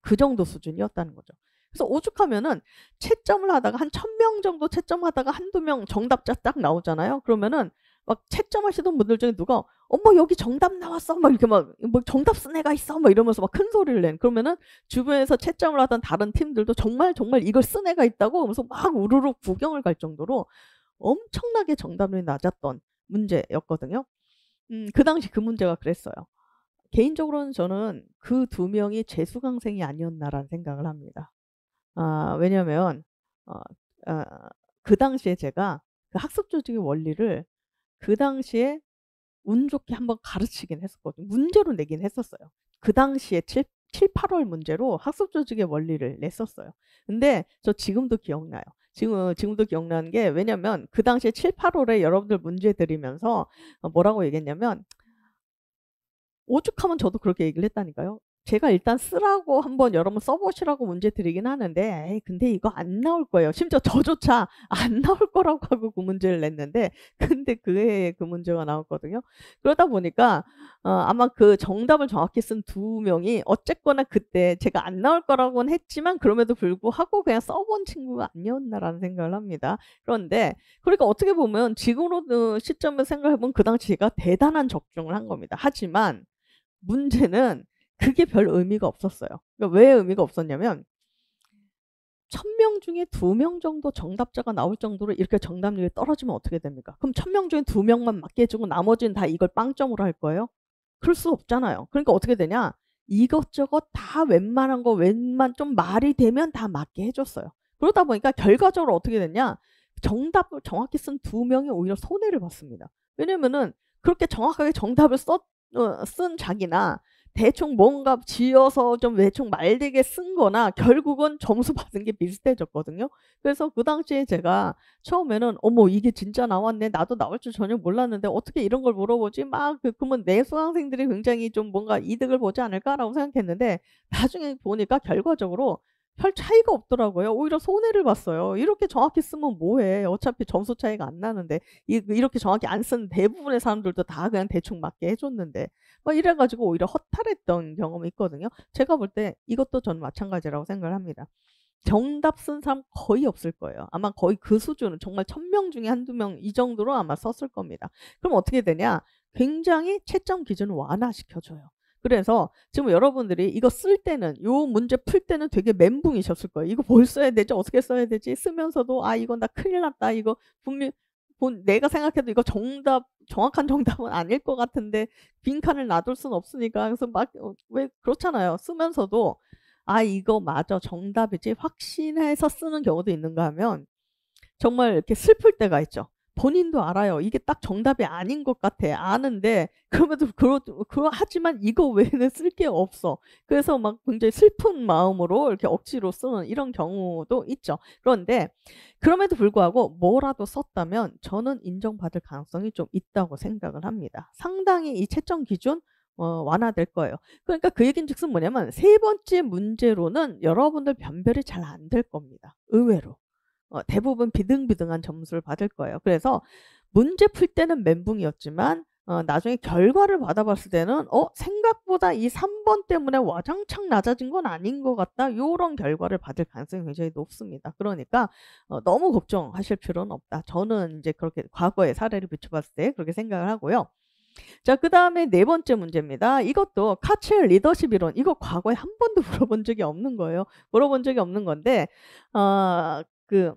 그 정도 수준이었다는 거죠. 그래서 오죽하면은 채점을 하다가 한 천 명 정도 채점하다가 한 두 명 정답자 딱 나오잖아요. 그러면은 막 채점하시던 분들 중에 누가 어머 여기 정답 나왔어 막 이렇게 막뭐 정답 쓴 애가 있어 막 이러면서 막 큰 소리를 낸 그러면은 주변에서 채점을 하던 다른 팀들도 정말 정말 이걸 쓴 애가 있다고 하면서 막 우르르 구경을 갈 정도로 엄청나게 정답률이 낮았던 문제였거든요. 음, 그 당시 그 문제가 그랬어요. 개인적으로는 저는 그 두 명이 재수강생이 아니었나라는 생각을 합니다. 아, 왜냐면, 어, 아, 그 당시에 제가 그 학습 조직의 원리를 그 당시에 운 좋게 한번 가르치긴 했었거든요. 문제로 내긴 했었어요. 그 당시에 7, 7, 8월 문제로 학습 조직의 원리를 냈었어요. 근데 저 지금도 기억나요. 지금, 어, 지금도 기억나는 게 왜냐면 그 당시에 7, 8월에 여러분들 문제 드리면서 어, 뭐라고 얘기했냐면 오죽하면 저도 그렇게 얘기를 했다니까요. 제가 일단 쓰라고 한번 여러분 써보시라고 문제 드리긴 하는데 에이, 근데 이거 안 나올 거예요. 심지어 저조차 안 나올 거라고 하고 그 문제를 냈는데 근데 그 해에 그 문제가 나왔거든요. 그러다 보니까 어, 아마 그 정답을 정확히 쓴 두 명이 어쨌거나 그때 제가 안 나올 거라고는 했지만 그럼에도 불구하고 그냥 써본 친구가 아니었나라는 생각을 합니다. 그런데 그러니까 어떻게 보면 지금으로 시점을 생각해보면 그 당시 제가 대단한 적중을 한 겁니다. 하지만 문제는 그게 별 의미가 없었어요. 그러니까 왜 의미가 없었냐면 1 0 0 0명 중에 2명 정도 정답자가 나올 정도로 이렇게 정답률이 떨어지면 어떻게 됩니까? 그럼 1 0 0 0명 중에 2명만 맞게 해주고 나머지는 다 이걸 빵점으로 할 거예요? 그럴 수 없잖아요. 그러니까 어떻게 되냐? 이것저것 다 웬만한 거 웬만 좀 말이 되면 다 맞게 해줬어요. 그러다 보니까 결과적으로 어떻게 됐냐? 정답을 정확히 쓴 두 명이 오히려 손해를 봤습니다. 왜냐면은 그렇게 정확하게 정답을 썼, 어, 쓴 자기나 대충 뭔가 지어서 좀 대충 말되게 쓴 거나 결국은 점수 받은 게 비슷해졌거든요. 그래서 그 당시에 제가 처음에는 어머 이게 진짜 나왔네 나도 나올 줄 전혀 몰랐는데 어떻게 이런 걸 물어보지 막 그, 그러면 내 수강생들이 굉장히 좀 뭔가 이득을 보지 않을까라고 생각했는데 나중에 보니까 결과적으로 별 차이가 없더라고요. 오히려 손해를 봤어요. 이렇게 정확히 쓰면 뭐해. 어차피 점수 차이가 안 나는데 이, 렇게 정확히 안 쓰는 대부분의 사람들도 다 그냥 대충 맞게 해줬는데 막 뭐 이래가지고 오히려 허탈했던 경험이 있거든요. 제가 볼 때 이것도 전 마찬가지라고 생각을 합니다. 정답 쓴 사람 거의 없을 거예요. 아마 거의 그 수준은 정말 천 명 중에 한두 명 이 정도로 아마 썼을 겁니다. 그럼 어떻게 되냐? 굉장히 채점 기준을 완화시켜줘요. 그래서 지금 여러분들이 이거 쓸 때는 요 문제 풀 때는 되게 멘붕이셨을 거예요. 이거 뭘 써야 되지? 어떻게 써야 되지? 쓰면서도 아 이건 나 큰일 났다. 이거 분명 본 내가 생각해도 이거 정답 정확한 정답은 아닐 것 같은데 빈칸을 놔둘 순 없으니까 그래서 막왜 어, 그렇잖아요. 쓰면서도 아 이거 맞아 정답이지 확신해서 쓰는 경우도 있는가 하면 정말 이렇게 슬플 때가 있죠. 본인도 알아요. 이게 딱 정답이 아닌 것 같아. 아는데 그럼에도 그러, 그러 하지만 이거 외에는 쓸 게 없어. 그래서 막 굉장히 슬픈 마음으로 이렇게 억지로 쓰는 이런 경우도 있죠. 그런데 그럼에도 불구하고 뭐라도 썼다면 저는 인정받을 가능성이 좀 있다고 생각을 합니다. 상당히 이 채점 기준 어, 완화될 거예요. 그러니까 그 얘기는 즉슨 뭐냐면 세 번째 문제로는 여러분들 변별이 잘 안 될 겁니다. 의외로. 어, 대부분 비등비등한 점수를 받을 거예요. 그래서 문제 풀 때는 멘붕이었지만 어, 나중에 결과를 받아봤을 때는 어 생각보다 이 3번 때문에 와장창 낮아진 건 아닌 것 같다 이런 결과를 받을 가능성이 굉장히 높습니다. 그러니까 어, 너무 걱정하실 필요는 없다. 저는 이제 그렇게 과거의 사례를 비춰봤을 때 그렇게 생각을 하고요. 자, 그 다음에 네 번째 문제입니다. 이것도 카첼 리더십 이론. 이거 과거에 한 번도 물어본 적이 없는 거예요. 물어본 적이 없는 건데, 어, 그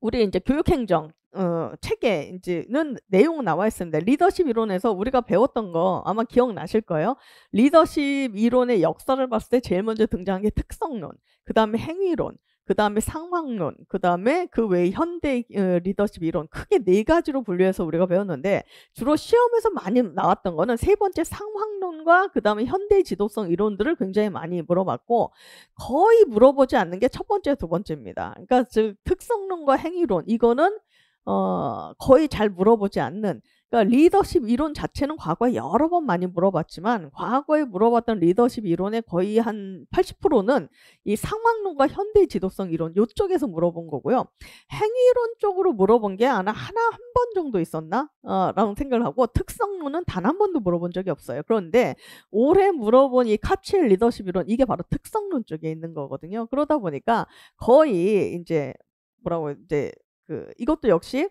우리 이제 교육행정 어, 책에 이제는 내용 은 나와 있습니다. 리더십 이론에서 우리가 배웠던 거 아마 기억나실 거예요. 리더십 이론의 역사를 봤을 때 제일 먼저 등장한 게 특성론, 그 다음에 행위론, 그 다음에 상황론, 그 다음에 그외에 현대 어, 리더십 이론 크게 네 가지로 분류해서 우리가 배웠는데 주로 시험에서 많이 나왔던 거는 세 번째 상황론과 그 다음에 현대 지도성 이론들을 굉장히 많이 물어봤고 거의 물어보지 않는 게 첫 번째, 두 번째입니다. 그러니까 즉 특성론과 행위론 이거는 어, 거의 잘 물어보지 않는 그러니까 리더십 이론 자체는 과거에 여러 번 많이 물어봤지만 과거에 물어봤던 리더십 이론의 거의 한 80%는 이 상황론과 현대 지도성 이론 요쪽에서 물어본 거고요. 행위론 쪽으로 물어본 게 하나 하나 한 번 정도 있었나? 어, 라는 생각을 하고 특성론은 단 한 번도 물어본 적이 없어요. 그런데 올해 물어본 이카츠엘 리더십 이론 이게 바로 특성론 쪽에 있는 거거든요. 그러다 보니까 거의 이제 뭐라고 이제 그 이것도 역시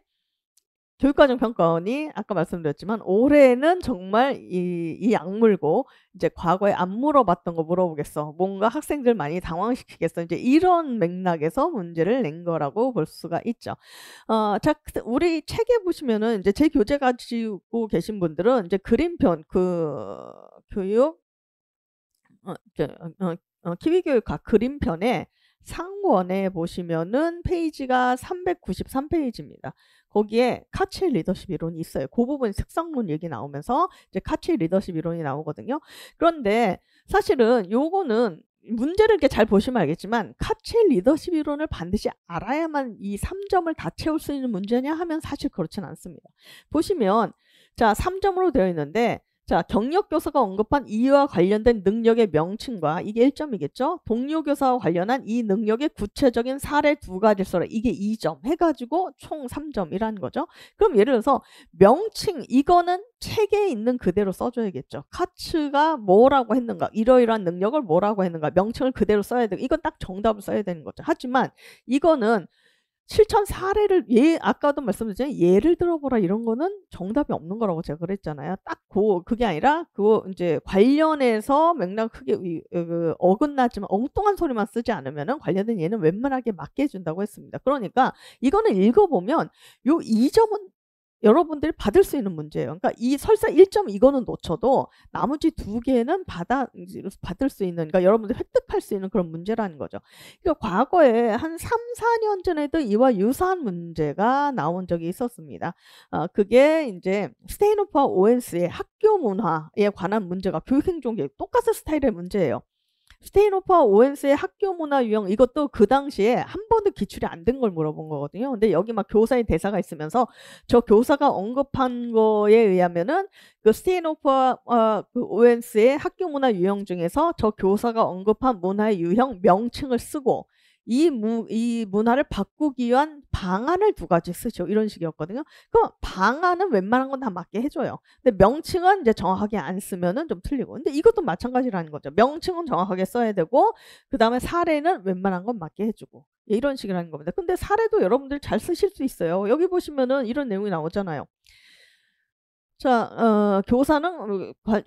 교육과정 평가원이 아까 말씀드렸지만 올해는 정말 이, 이 약물고 이제 과거에 안 물어봤던 거 물어보겠어. 뭔가 학생들 많이 당황시키겠어. 이제 이런 맥락에서 문제를 낸 거라고 볼 수가 있죠. 어, 자, 우리 책에 보시면은 이제 제 교재 가지고 계신 분들은 이제 그림편 그 교육 어, 이 어, 어 키위 어, 교육학 그림편에 상원에 보시면은 페이지가 393페이지입니다. 거기에 카츠의 리더십 이론이 있어요. 그 부분 색상론 얘기 나오면서 이제 카츠의 리더십 이론이 나오거든요. 그런데 사실은 요거는 문제를 이렇게 잘 보시면 알겠지만 카츠의 리더십 이론을 반드시 알아야만 이 3점을 다 채울 수 있는 문제냐 하면 사실 그렇진 않습니다. 보시면 자 3점으로 되어 있는데 자, 경력 교사가 언급한 이와 관련된 능력의 명칭과 이게 1점이겠죠? 동료 교사와 관련한 이 능력의 구체적인 사례 두 가지 써라. 이게 2점 해가지고 총 3점이라는 거죠. 그럼 예를 들어서 명칭 이거는 책에 있는 그대로 써줘야겠죠. 카츠가 뭐라고 했는가, 이러이러한 능력을 뭐라고 했는가, 명칭을 그대로 써야 되고 이건 딱 정답을 써야 되는 거죠. 하지만 이거는 실천 사례를 예 아까도 말씀드렸지만 예를 들어보라 이런 거는 정답이 없는 거라고 제가 그랬잖아요. 딱그 그게 아니라 그거 이제 관련해서 맥락 크게 어, 그 어긋나지만 엉뚱한 소리만 쓰지 않으면은 관련된 예는 웬만하게 맞게 해준다고 했습니다. 그러니까 이거는 읽어보면 요 이 점은 여러분들이 받을 수 있는 문제예요. 그러니까 이 설사 1점 이거는 놓쳐도 나머지 두 개는 받아 받을 수 있는 그러니까 여러분들이 획득할 수 있는 그런 문제라는 거죠. 그러니까 과거에 한 3, 4년 전에도 이와 유사한 문제가 나온 적이 있었습니다. 어, 그게 이제 스테인호프와 오엔스의 학교 문화에 관한 문제가 교육 행정계육 똑같은 스타일의 문제예요. 스테인오퍼 오웬스의 학교 문화 유형 이것도 그 당시에 한 번도 기출이 안 된 걸 물어본 거거든요. 근데 여기 막 교사의 대사가 있으면서 저 교사가 언급한 거에 의하면은 그스테인오퍼와 어, 그 오웬스의 학교 문화 유형 중에서 저 교사가 언급한 문화의 유형 명칭을 쓰고 이, 무, 이 문화를 바꾸기 위한 방안을 두 가지 쓰죠. 이런 식이었거든요. 그럼 방안은 웬만한 건 다 맞게 해줘요. 근데 명칭은 이제 정확하게 안 쓰면은 좀 틀리고. 근데 이것도 마찬가지라는 거죠. 명칭은 정확하게 써야 되고, 그 다음에 사례는 웬만한 건 맞게 해주고. 예, 이런 식이라는 겁니다. 근데 사례도 여러분들 잘 쓰실 수 있어요. 여기 보시면은 이런 내용이 나오잖아요. 자, 어, 교사는 어,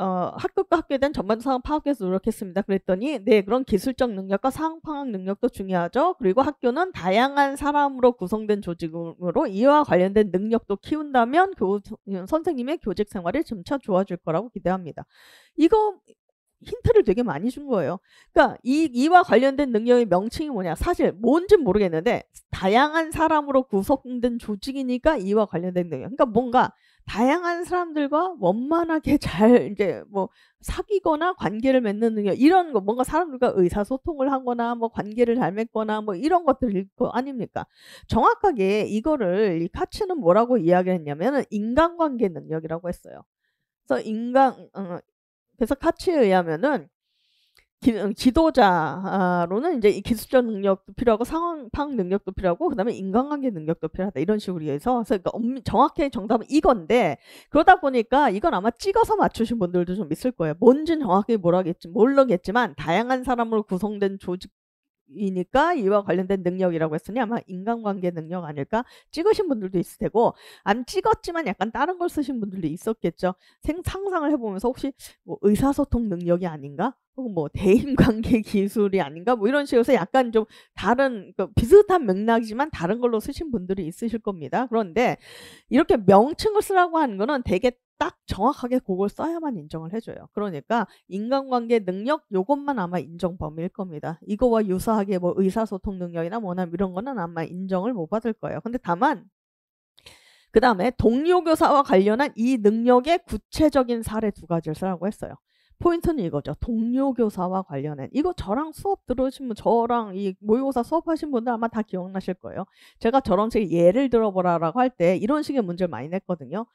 어, 학급과 학교에 대한 전반적 상황 파악해서 노력했습니다. 그랬더니 네 그런 기술적 능력과 상황 파악 능력도 중요하죠. 그리고 학교는 다양한 사람으로 구성된 조직으로 이와 관련된 능력도 키운다면 교, 선생님의 교직 생활이 점차 좋아질 거라고 기대합니다. 이거 힌트를 되게 많이 준 거예요. 그러니까 이, 이와 관련된 능력의 명칭이 뭐냐. 사실 뭔진 모르겠는데 다양한 사람으로 구성된 조직이니까 이와 관련된 능력. 그러니까 뭔가 다양한 사람들과 원만하게 잘 이제 뭐 사귀거나 관계를 맺는 능력 이런 거 뭔가 사람들과 의사소통을 하거나 뭐 관계를 잘 맺거나 뭐 이런 것들 일거 아닙니까? 정확하게 이거를 이 카츠는 뭐라고 이야기했냐면은 인간관계 능력이라고 했어요. 그래서 인간 어, 그래서 카츠에 의하면은 기, 음, 도자로는 이제 기술적 능력도 필요하고 상황 파악 능력도 필요하고 그다음에 인간관계 능력도 필요하다 이런 식으로 해서 그러니까 정확히 정답은 이건데 그러다 보니까 이건 아마 찍어서 맞추신 분들도 좀 있을 거예요. 뭔지 정확히 모르겠지 모르겠지만 다양한 사람으로 구성된 조직 이니까 이와 관련된 능력이라고 했으니 아마 인간관계 능력 아닐까 찍으신 분들도 있을 테고 안 찍었지만 약간 다른 걸 쓰신 분들도 있었겠죠 생, 상상을 해보면서 혹시 뭐 의사소통 능력이 아닌가 뭐 대인관계 기술이 아닌가 뭐 이런 식으로 서 약간 좀 다른 그러니까 비슷한 맥락이지만 다른 걸로 쓰신 분들이 있으실 겁니다. 그런데 이렇게 명칭을 쓰라고 하는 거는 되게 딱 정확하게 그걸 써야만 인정을 해줘요. 그러니까 인간관계 능력 요것만 아마 인정 범위일 겁니다. 이거와 유사하게 뭐 의사소통 능력이나 뭐나 이런 거는 아마 인정을 못 받을 거예요. 근데 다만 그 다음에 동료교사와 관련한 이 능력의 구체적인 사례 두 가지를 쓰라고 했어요. 포인트는 이거죠. 동료 교사와 관련한 이거 저랑 수업 들으시면 저랑 이 모의고사 수업하신 분들 아마 다 기억나실 거예요. 제가 저런 책 예를 들어보라라고 할 때 이런 식의 문제를 많이 냈거든요.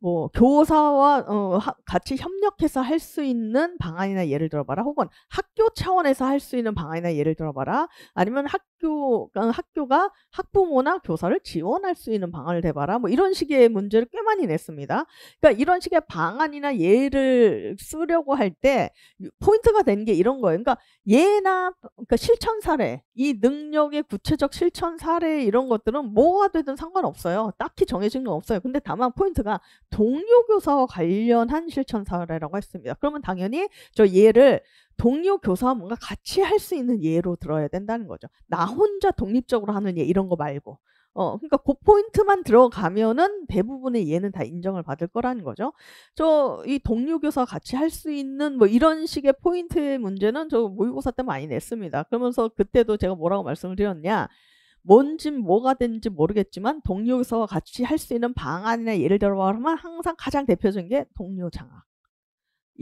뭐 교사와 어, 하, 같이 협력해서 할 수 있는 방안이나 예를 들어봐라 혹은 학교 차원에서 할 수 있는 방안이나 예를 들어봐라 아니면 학, 학교 학교가 학부모나 교사를 지원할 수 있는 방안을 대봐라 뭐 이런 식의 문제를 꽤 많이 냈습니다. 그러니까 이런 식의 방안이나 예를 쓰려고 할 때 포인트가 되는 게 이런 거예요. 그러니까 예나 그러니까 실천 사례 이 능력의 구체적 실천 사례 이런 것들은 뭐가 되든 상관없어요. 딱히 정해진 건 없어요. 근데 다만 포인트가 동료 교사와 관련한 실천 사례라고 했습니다. 그러면 당연히 저 예를 동료 교사와 뭔가 같이 할 수 있는 예로 들어야 된다는 거죠. 나 혼자 독립적으로 하는 예 이런 거 말고. 어, 그러니까 그 포인트만 들어가면은 대부분의 예는 다 인정을 받을 거라는 거죠. 저 이 동료 교사 같이 할 수 있는 뭐 이런 식의 포인트의 문제는 저 모의고사 때 많이 냈습니다. 그러면서 그때도 제가 뭐라고 말씀을 드렸냐? 뭔진 뭐가 된지 모르겠지만 동료 교사와 같이 할 수 있는 방안이나 예를 들어 보면 항상 가장 대표적인 게 동료 장학.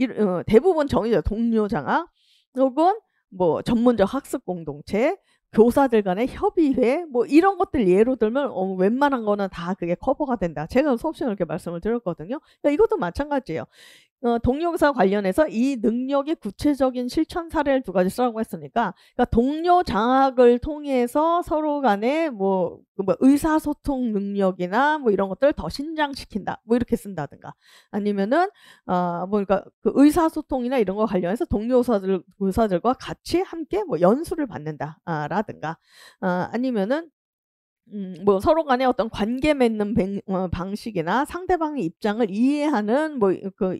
어, 대부분 정의져 동료 장학 혹은 뭐 전문적 학습 공동체 교사들 간의 협의회 뭐 이런 것들 예로 들면 어, 웬만한 거는 다 그게 커버가 된다. 제가 수업 시간에 이렇게 말씀을 드렸거든요. 그러니까 이것도 마찬가지예요. 어, 동력사 관련해서 이 능력의 구체적인 실천 사례를 두 가지 쓰라고 했으니까 그러니까 동료 장학을 통해서 서로 간에 뭐, 그 뭐 의사소통 능력이나 뭐 이런 것들을 더 신장시킨다 뭐 이렇게 쓴다든가 아니면은 어, 뭐 그러니까 그 의사소통이나 이런 거 관련해서 동료 의사들 의사들과 같이 함께 뭐 연수를 받는다라든가 아, 어, 아니면은 음, 뭐 서로 간에 어떤 관계 맺는 어, 방식이나 상대방의 입장을 이해하는 뭐 그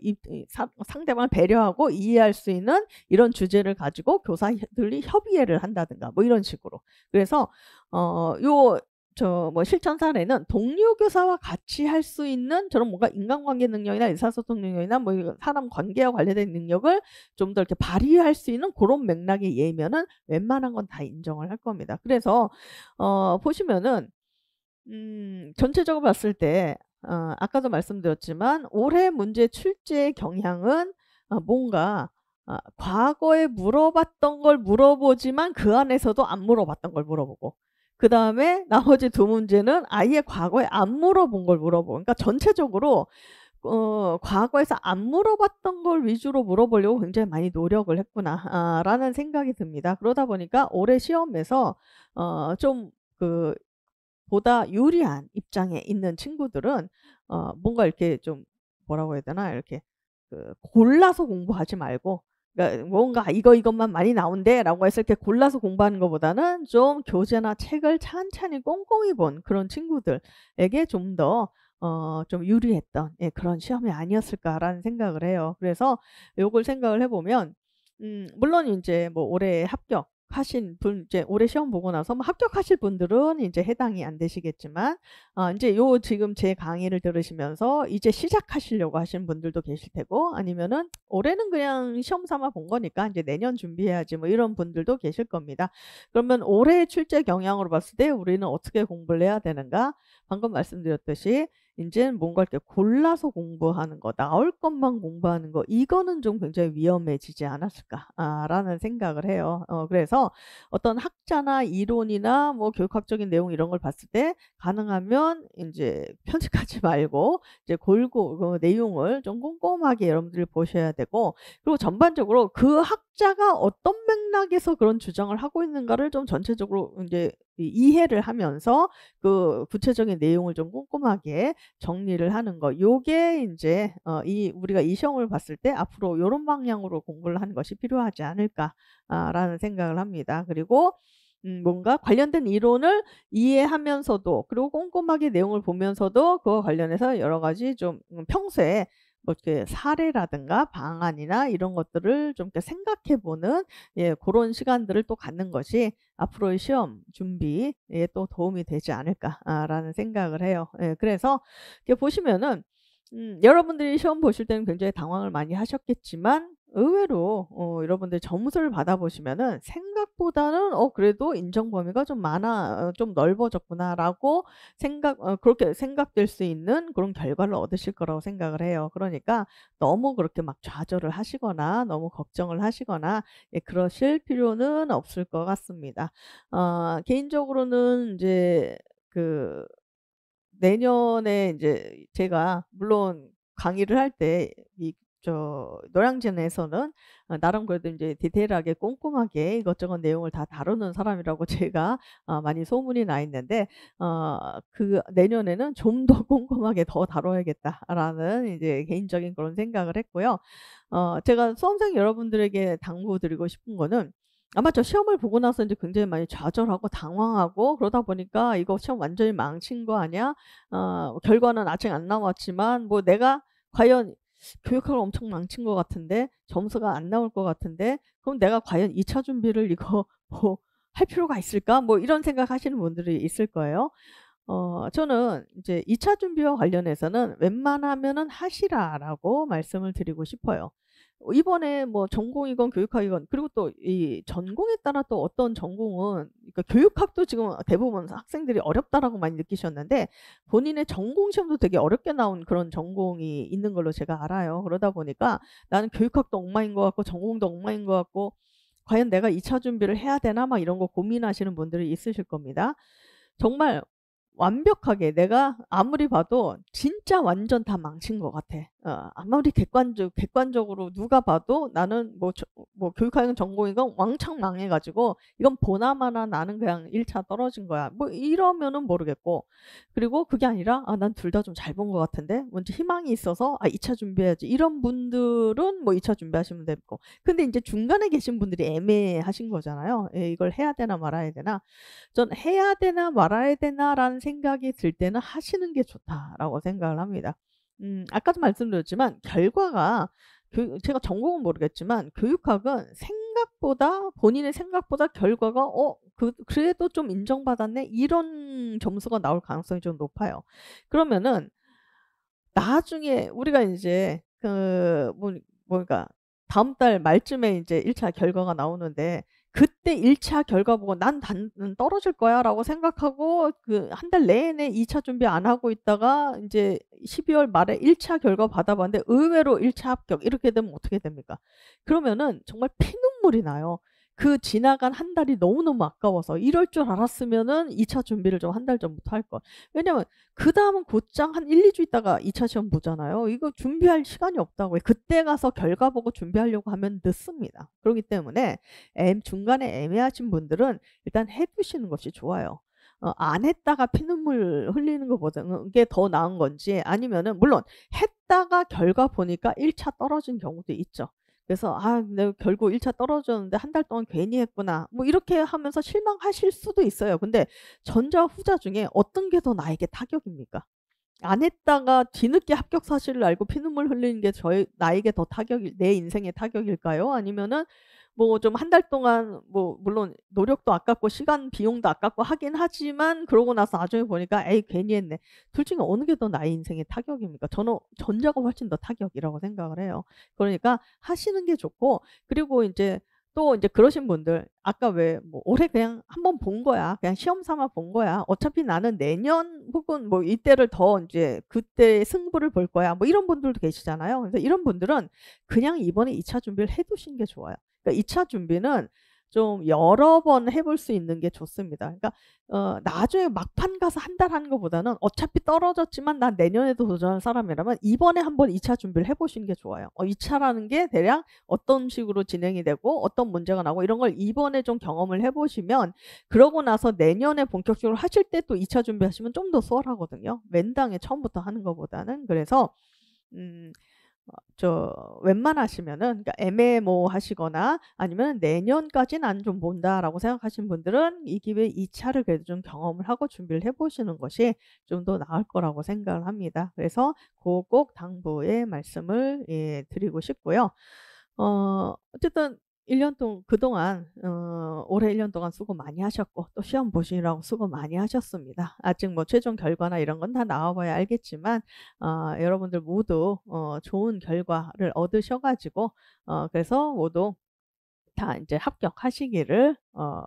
상대방을 배려하고 이해할 수 있는 이런 주제를 가지고 교사들이 협의회를 한다든가 뭐 이런 식으로 그래서 어요 저뭐 실천 사례는 동료 교사와 같이 할 수 있는 저런 뭔가 인간관계 능력이나 의사소통 능력이나 뭐 사람 관계와 관련된 능력을 좀 더 이렇게 발휘할 수 있는 그런 맥락의 예면은 웬만한 건 다 인정을 할 겁니다. 그래서 어 보시면은 음 전체적으로 봤을 때 어, 아까도 말씀드렸지만 올해 문제 출제 경향은 어, 뭔가 어, 과거에 물어봤던 걸 물어보지만 그 안에서도 안 물어봤던 걸 물어보고 그 다음에 나머지 두 문제는 아예 과거에 안 물어본 걸 물어보. 그러니까 전체적으로 어, 과거에서 안 물어봤던 걸 위주로 물어보려고 굉장히 많이 노력을 했구나라는 아, 생각이 듭니다. 그러다 보니까 올해 시험에서 어, 좀그 보다 유리한 입장에 있는 친구들은 어, 뭔가 이렇게 좀 뭐라고 해야 되나 이렇게 그 골라서 공부하지 말고 그러니까 뭔가 이거 이것만 많이 나온대라고 해서 이렇게 골라서 공부하는 것보다는 좀 교재나 책을 찬찬히 꼼꼼히 본 그런 친구들에게 좀 더 어, 좀 유리했던 예, 그런 시험이 아니었을까라는 생각을 해요. 그래서 요걸 생각을 해보면, 음, 물론 이제 뭐 올해 합격, 합격하신 분 이제 올해 시험 보고 나서 뭐 합격하실 분들은 이제 해당이 안 되시겠지만 어, 이제 요 지금 제 강의를 들으시면서 이제 시작하시려고 하신 분들도 계실 테고 아니면은 올해는 그냥 시험 삼아 본 거니까 이제 내년 준비해야지 뭐 이런 분들도 계실 겁니다. 그러면 올해 출제 경향으로 봤을 때 우리는 어떻게 공부를 해야 되는가? 방금 말씀드렸듯이 이제는 뭔가 이렇게 골라서 공부하는 거, 나올 것만 공부하는 거, 이거는 좀 굉장히 위험해지지 않았을까라는 생각을 해요. 어, 그래서 어떤 학자나 이론이나 뭐 교육학적인 내용 이런 걸 봤을 때 가능하면 이제 편집하지 말고 이제 골고 그 내용을 좀 꼼꼼하게 여러분들이 보셔야 되고 그리고 전반적으로 그 학자가 어떤 맥락에서 그런 주장을 하고 있는가를 좀 전체적으로 이제 이해를 하면서 그 구체적인 내용을 좀 꼼꼼하게 정리를 하는 거. 요게 이제 어, 이 우리가 이 시험을 봤을 때 앞으로 이런 방향으로 공부를 하는 것이 필요하지 않을까라는 생각을 합니다. 그리고 음, 뭔가 관련된 이론을 이해하면서도 그리고 꼼꼼하게 내용을 보면서도 그와 관련해서 여러 가지 좀 음, 평소에 뭐이게 사례라든가 방안이나 이런 것들을 좀 이렇게 생각해보는 예, 그런 시간들을 또 갖는 것이 앞으로의 시험 준비에 또 도움이 되지 않을까라는 생각을 해요. 예, 그래서 이렇게 보시면은 음, 여러분들이 시험 보실 때는 굉장히 당황을 많이 하셨겠지만 의외로 어, 여러분들 점수를 받아보시면은 생각보다는 어 그래도 인정 범위가 좀 많아 어, 좀 넓어졌구나라고 생각 어, 그렇게 생각될 수 있는 그런 결과를 얻으실 거라고 생각을 해요. 그러니까 너무 그렇게 막 좌절을 하시거나 너무 걱정을 하시거나 예, 그러실 필요는 없을 것 같습니다. 어, 개인적으로는 이제 그 내년에 이제 제가 물론 강의를 할 때 이 저 노량진에서는 어 나름 그래도 이제 디테일하게 꼼꼼하게 이것저것 내용을 다 다루는 사람이라고 제가 어, 많이 소문이 나 있는데 어, 그 내년에는 좀 더 꼼꼼하게 더 다뤄야겠다라는 이제 개인적인 그런 생각을 했고요. 어, 제가 수험생 여러분들에게 당부드리고 싶은 거는 아마 저 시험을 보고 나서 이제 굉장히 많이 좌절하고 당황하고 그러다 보니까 이거 시험 완전히 망친 거 아니야? 어, 결과는 아직 안 나왔지만 뭐 내가 과연 교육학을 엄청 망친 것 같은데 점수가 안 나올 것 같은데 그럼 내가 과연 2차 준비를 이거 뭐 할 필요가 있을까? 뭐 이런 생각 하시는 분들이 있을 거예요. 어, 저는 이제 2차 준비와 관련해서는 웬만하면은 하시라라고 말씀을 드리고 싶어요. 이번에 뭐 전공이건 교육학이건 그리고 또 이 전공에 따라 또 어떤 전공은 그러니까 교육학도 지금 대부분 학생들이 어렵다라고 많이 느끼셨는데 본인의 전공 시험도 되게 어렵게 나온 그런 전공이 있는 걸로 제가 알아요. 그러다 보니까 나는 교육학도 엉망인 것 같고 전공도 엉망인 것 같고 과연 내가 2차 준비를 해야 되나 막 이런 거 고민하시는 분들이 있으실 겁니다. 정말 완벽하게 내가 아무리 봐도 진짜 완전 다 망친 것 같아. 어, 아무리 객관적, 객관적으로 누가 봐도 나는 뭐, 저, 뭐 교육학년 전공이건 왕창 망해가지고 이건 보나마나 나는 그냥 1차 떨어진 거야. 뭐 이러면은 모르겠고. 그리고 그게 아니라 아, 난 둘 다 좀 잘 본 것 같은데 먼저 희망이 있어서 아, 2차 준비해야지. 이런 분들은 뭐 2차 준비하시면 되고. 근데 이제 중간에 계신 분들이 애매하신 거잖아요. 에, 예, 이걸 해야 되나 말아야 되나. 전 해야 되나 말아야 되나라는 생각이 들 때는 하시는 게 좋다라고 생각을 합니다. 음, 아까도 말씀드렸지만 결과가 제가 전공은 모르겠지만 교육학은 생각보다 본인의 생각보다 결과가 어 그, 그래도 좀 인정받았네 이런 점수가 나올 가능성이 좀 높아요. 그러면은 나중에 우리가 이제 그 뭐, 뭔가 다음 달 말쯤에 이제 1차 결과가 나오는데 그때 1차 결과 보고 난 단, 떨어질 거야 라고 생각하고 그 한 달 내내 2차 준비 안 하고 있다가 이제 12월 말에 1차 결과 받아봤는데 의외로 1차 합격 이렇게 되면 어떻게 됩니까? 그러면은 정말 피눈물이 나요. 그 지나간 한 달이 너무너무 아까워서 이럴 줄 알았으면은 2차 준비를 좀 한 달 전부터 할 걸. 왜냐면 그 다음은 곧장 한 1, 2주 있다가 2차 시험 보잖아요. 이거 준비할 시간이 없다고. 요 그때 가서 결과 보고 준비하려고 하면 늦습니다. 그렇기 때문에 중간에 애매하신 분들은 일단 해 두시는 것이 좋아요. 어, 안 했다가 피눈물 흘리는 것보다는 이게 더 나은 건지 아니면은 물론 했다가 결과 보니까 1차 떨어진 경우도 있죠. 그래서 아 내가 결국 1차 떨어졌는데 한 달 동안 괜히 했구나 뭐 이렇게 하면서 실망하실 수도 있어요. 근데 전자 후자 중에 어떤 게 더 나에게 타격입니까? 안 했다가 뒤늦게 합격 사실을 알고 피눈물 흘리는 게 저의 나에게 더 타격일 내 인생의 타격일까요? 아니면은 뭐좀한달 동안 뭐 물론 노력도 아깝고 시간 비용도 아깝고 하긴 하지만 그러고 나서 나중에 보니까 에이 괜히 했네. 둘 중에 어느 게 더 나의 인생의 타격입니까? 저는 전자가 훨씬 더 타격이라고 생각을 해요. 그러니까 하시는 게 좋고 그리고 이제 또 이제 그러신 분들 아까 왜 뭐 올해 그냥 한번 본 거야 그냥 시험 삼아 본 거야 어차피 나는 내년 혹은 뭐 이때를 더 이제 그때 승부를 볼 거야 뭐 이런 분들도 계시잖아요 그래서 이런 분들은 그냥 이번에 2차 준비를 해두신 게 좋아요 그러니까 2차 준비는 좀 여러 번 해볼 수 있는 게 좋습니다. 그러니까 어, 나중에 막판 가서 한 달 하는 것보다는 어차피 떨어졌지만 난 내년에도 도전할 사람이라면 이번에 한번 2차 준비를 해보시는 게 좋아요. 어, 2차라는 게 대략 어떤 식으로 진행이 되고 어떤 문제가 나고 이런 걸 이번에 좀 경험을 해보시면 그러고 나서 내년에 본격적으로 하실 때 또 2차 준비하시면 좀 더 수월하거든요. 맨땅에 처음부터 하는 것보다는 그래서 음. 어, 저 웬만하시면은 그러니까 애매모호하시거나 뭐 아니면 내년까지는 안 좀 본다라고 생각하신 분들은 이 기회에 2차를 그래도 좀 경험을 하고 준비를 해보시는 것이 좀 더 나을 거라고 생각을 합니다. 그래서 그꼭 당부의 말씀을 예, 드리고 싶고요. 어, 어쨌든 1년 동안 그동안 어, 올해 1년 동안 수고 많이 하셨고 또 시험 보시느라고 수고 많이 하셨습니다. 아직 뭐 최종 결과나 이런 건 다 나와봐야 알겠지만 어, 여러분들 모두 어, 좋은 결과를 얻으셔가지고 어, 그래서 모두 다 이제 합격하시기를 어,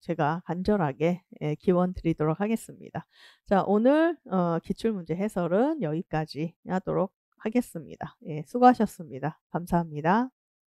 제가 간절하게 예, 기원 드리도록 하겠습니다. 자 오늘 어, 기출문제 해설은 여기까지 하도록 하겠습니다. 예, 수고하셨습니다. 감사합니다.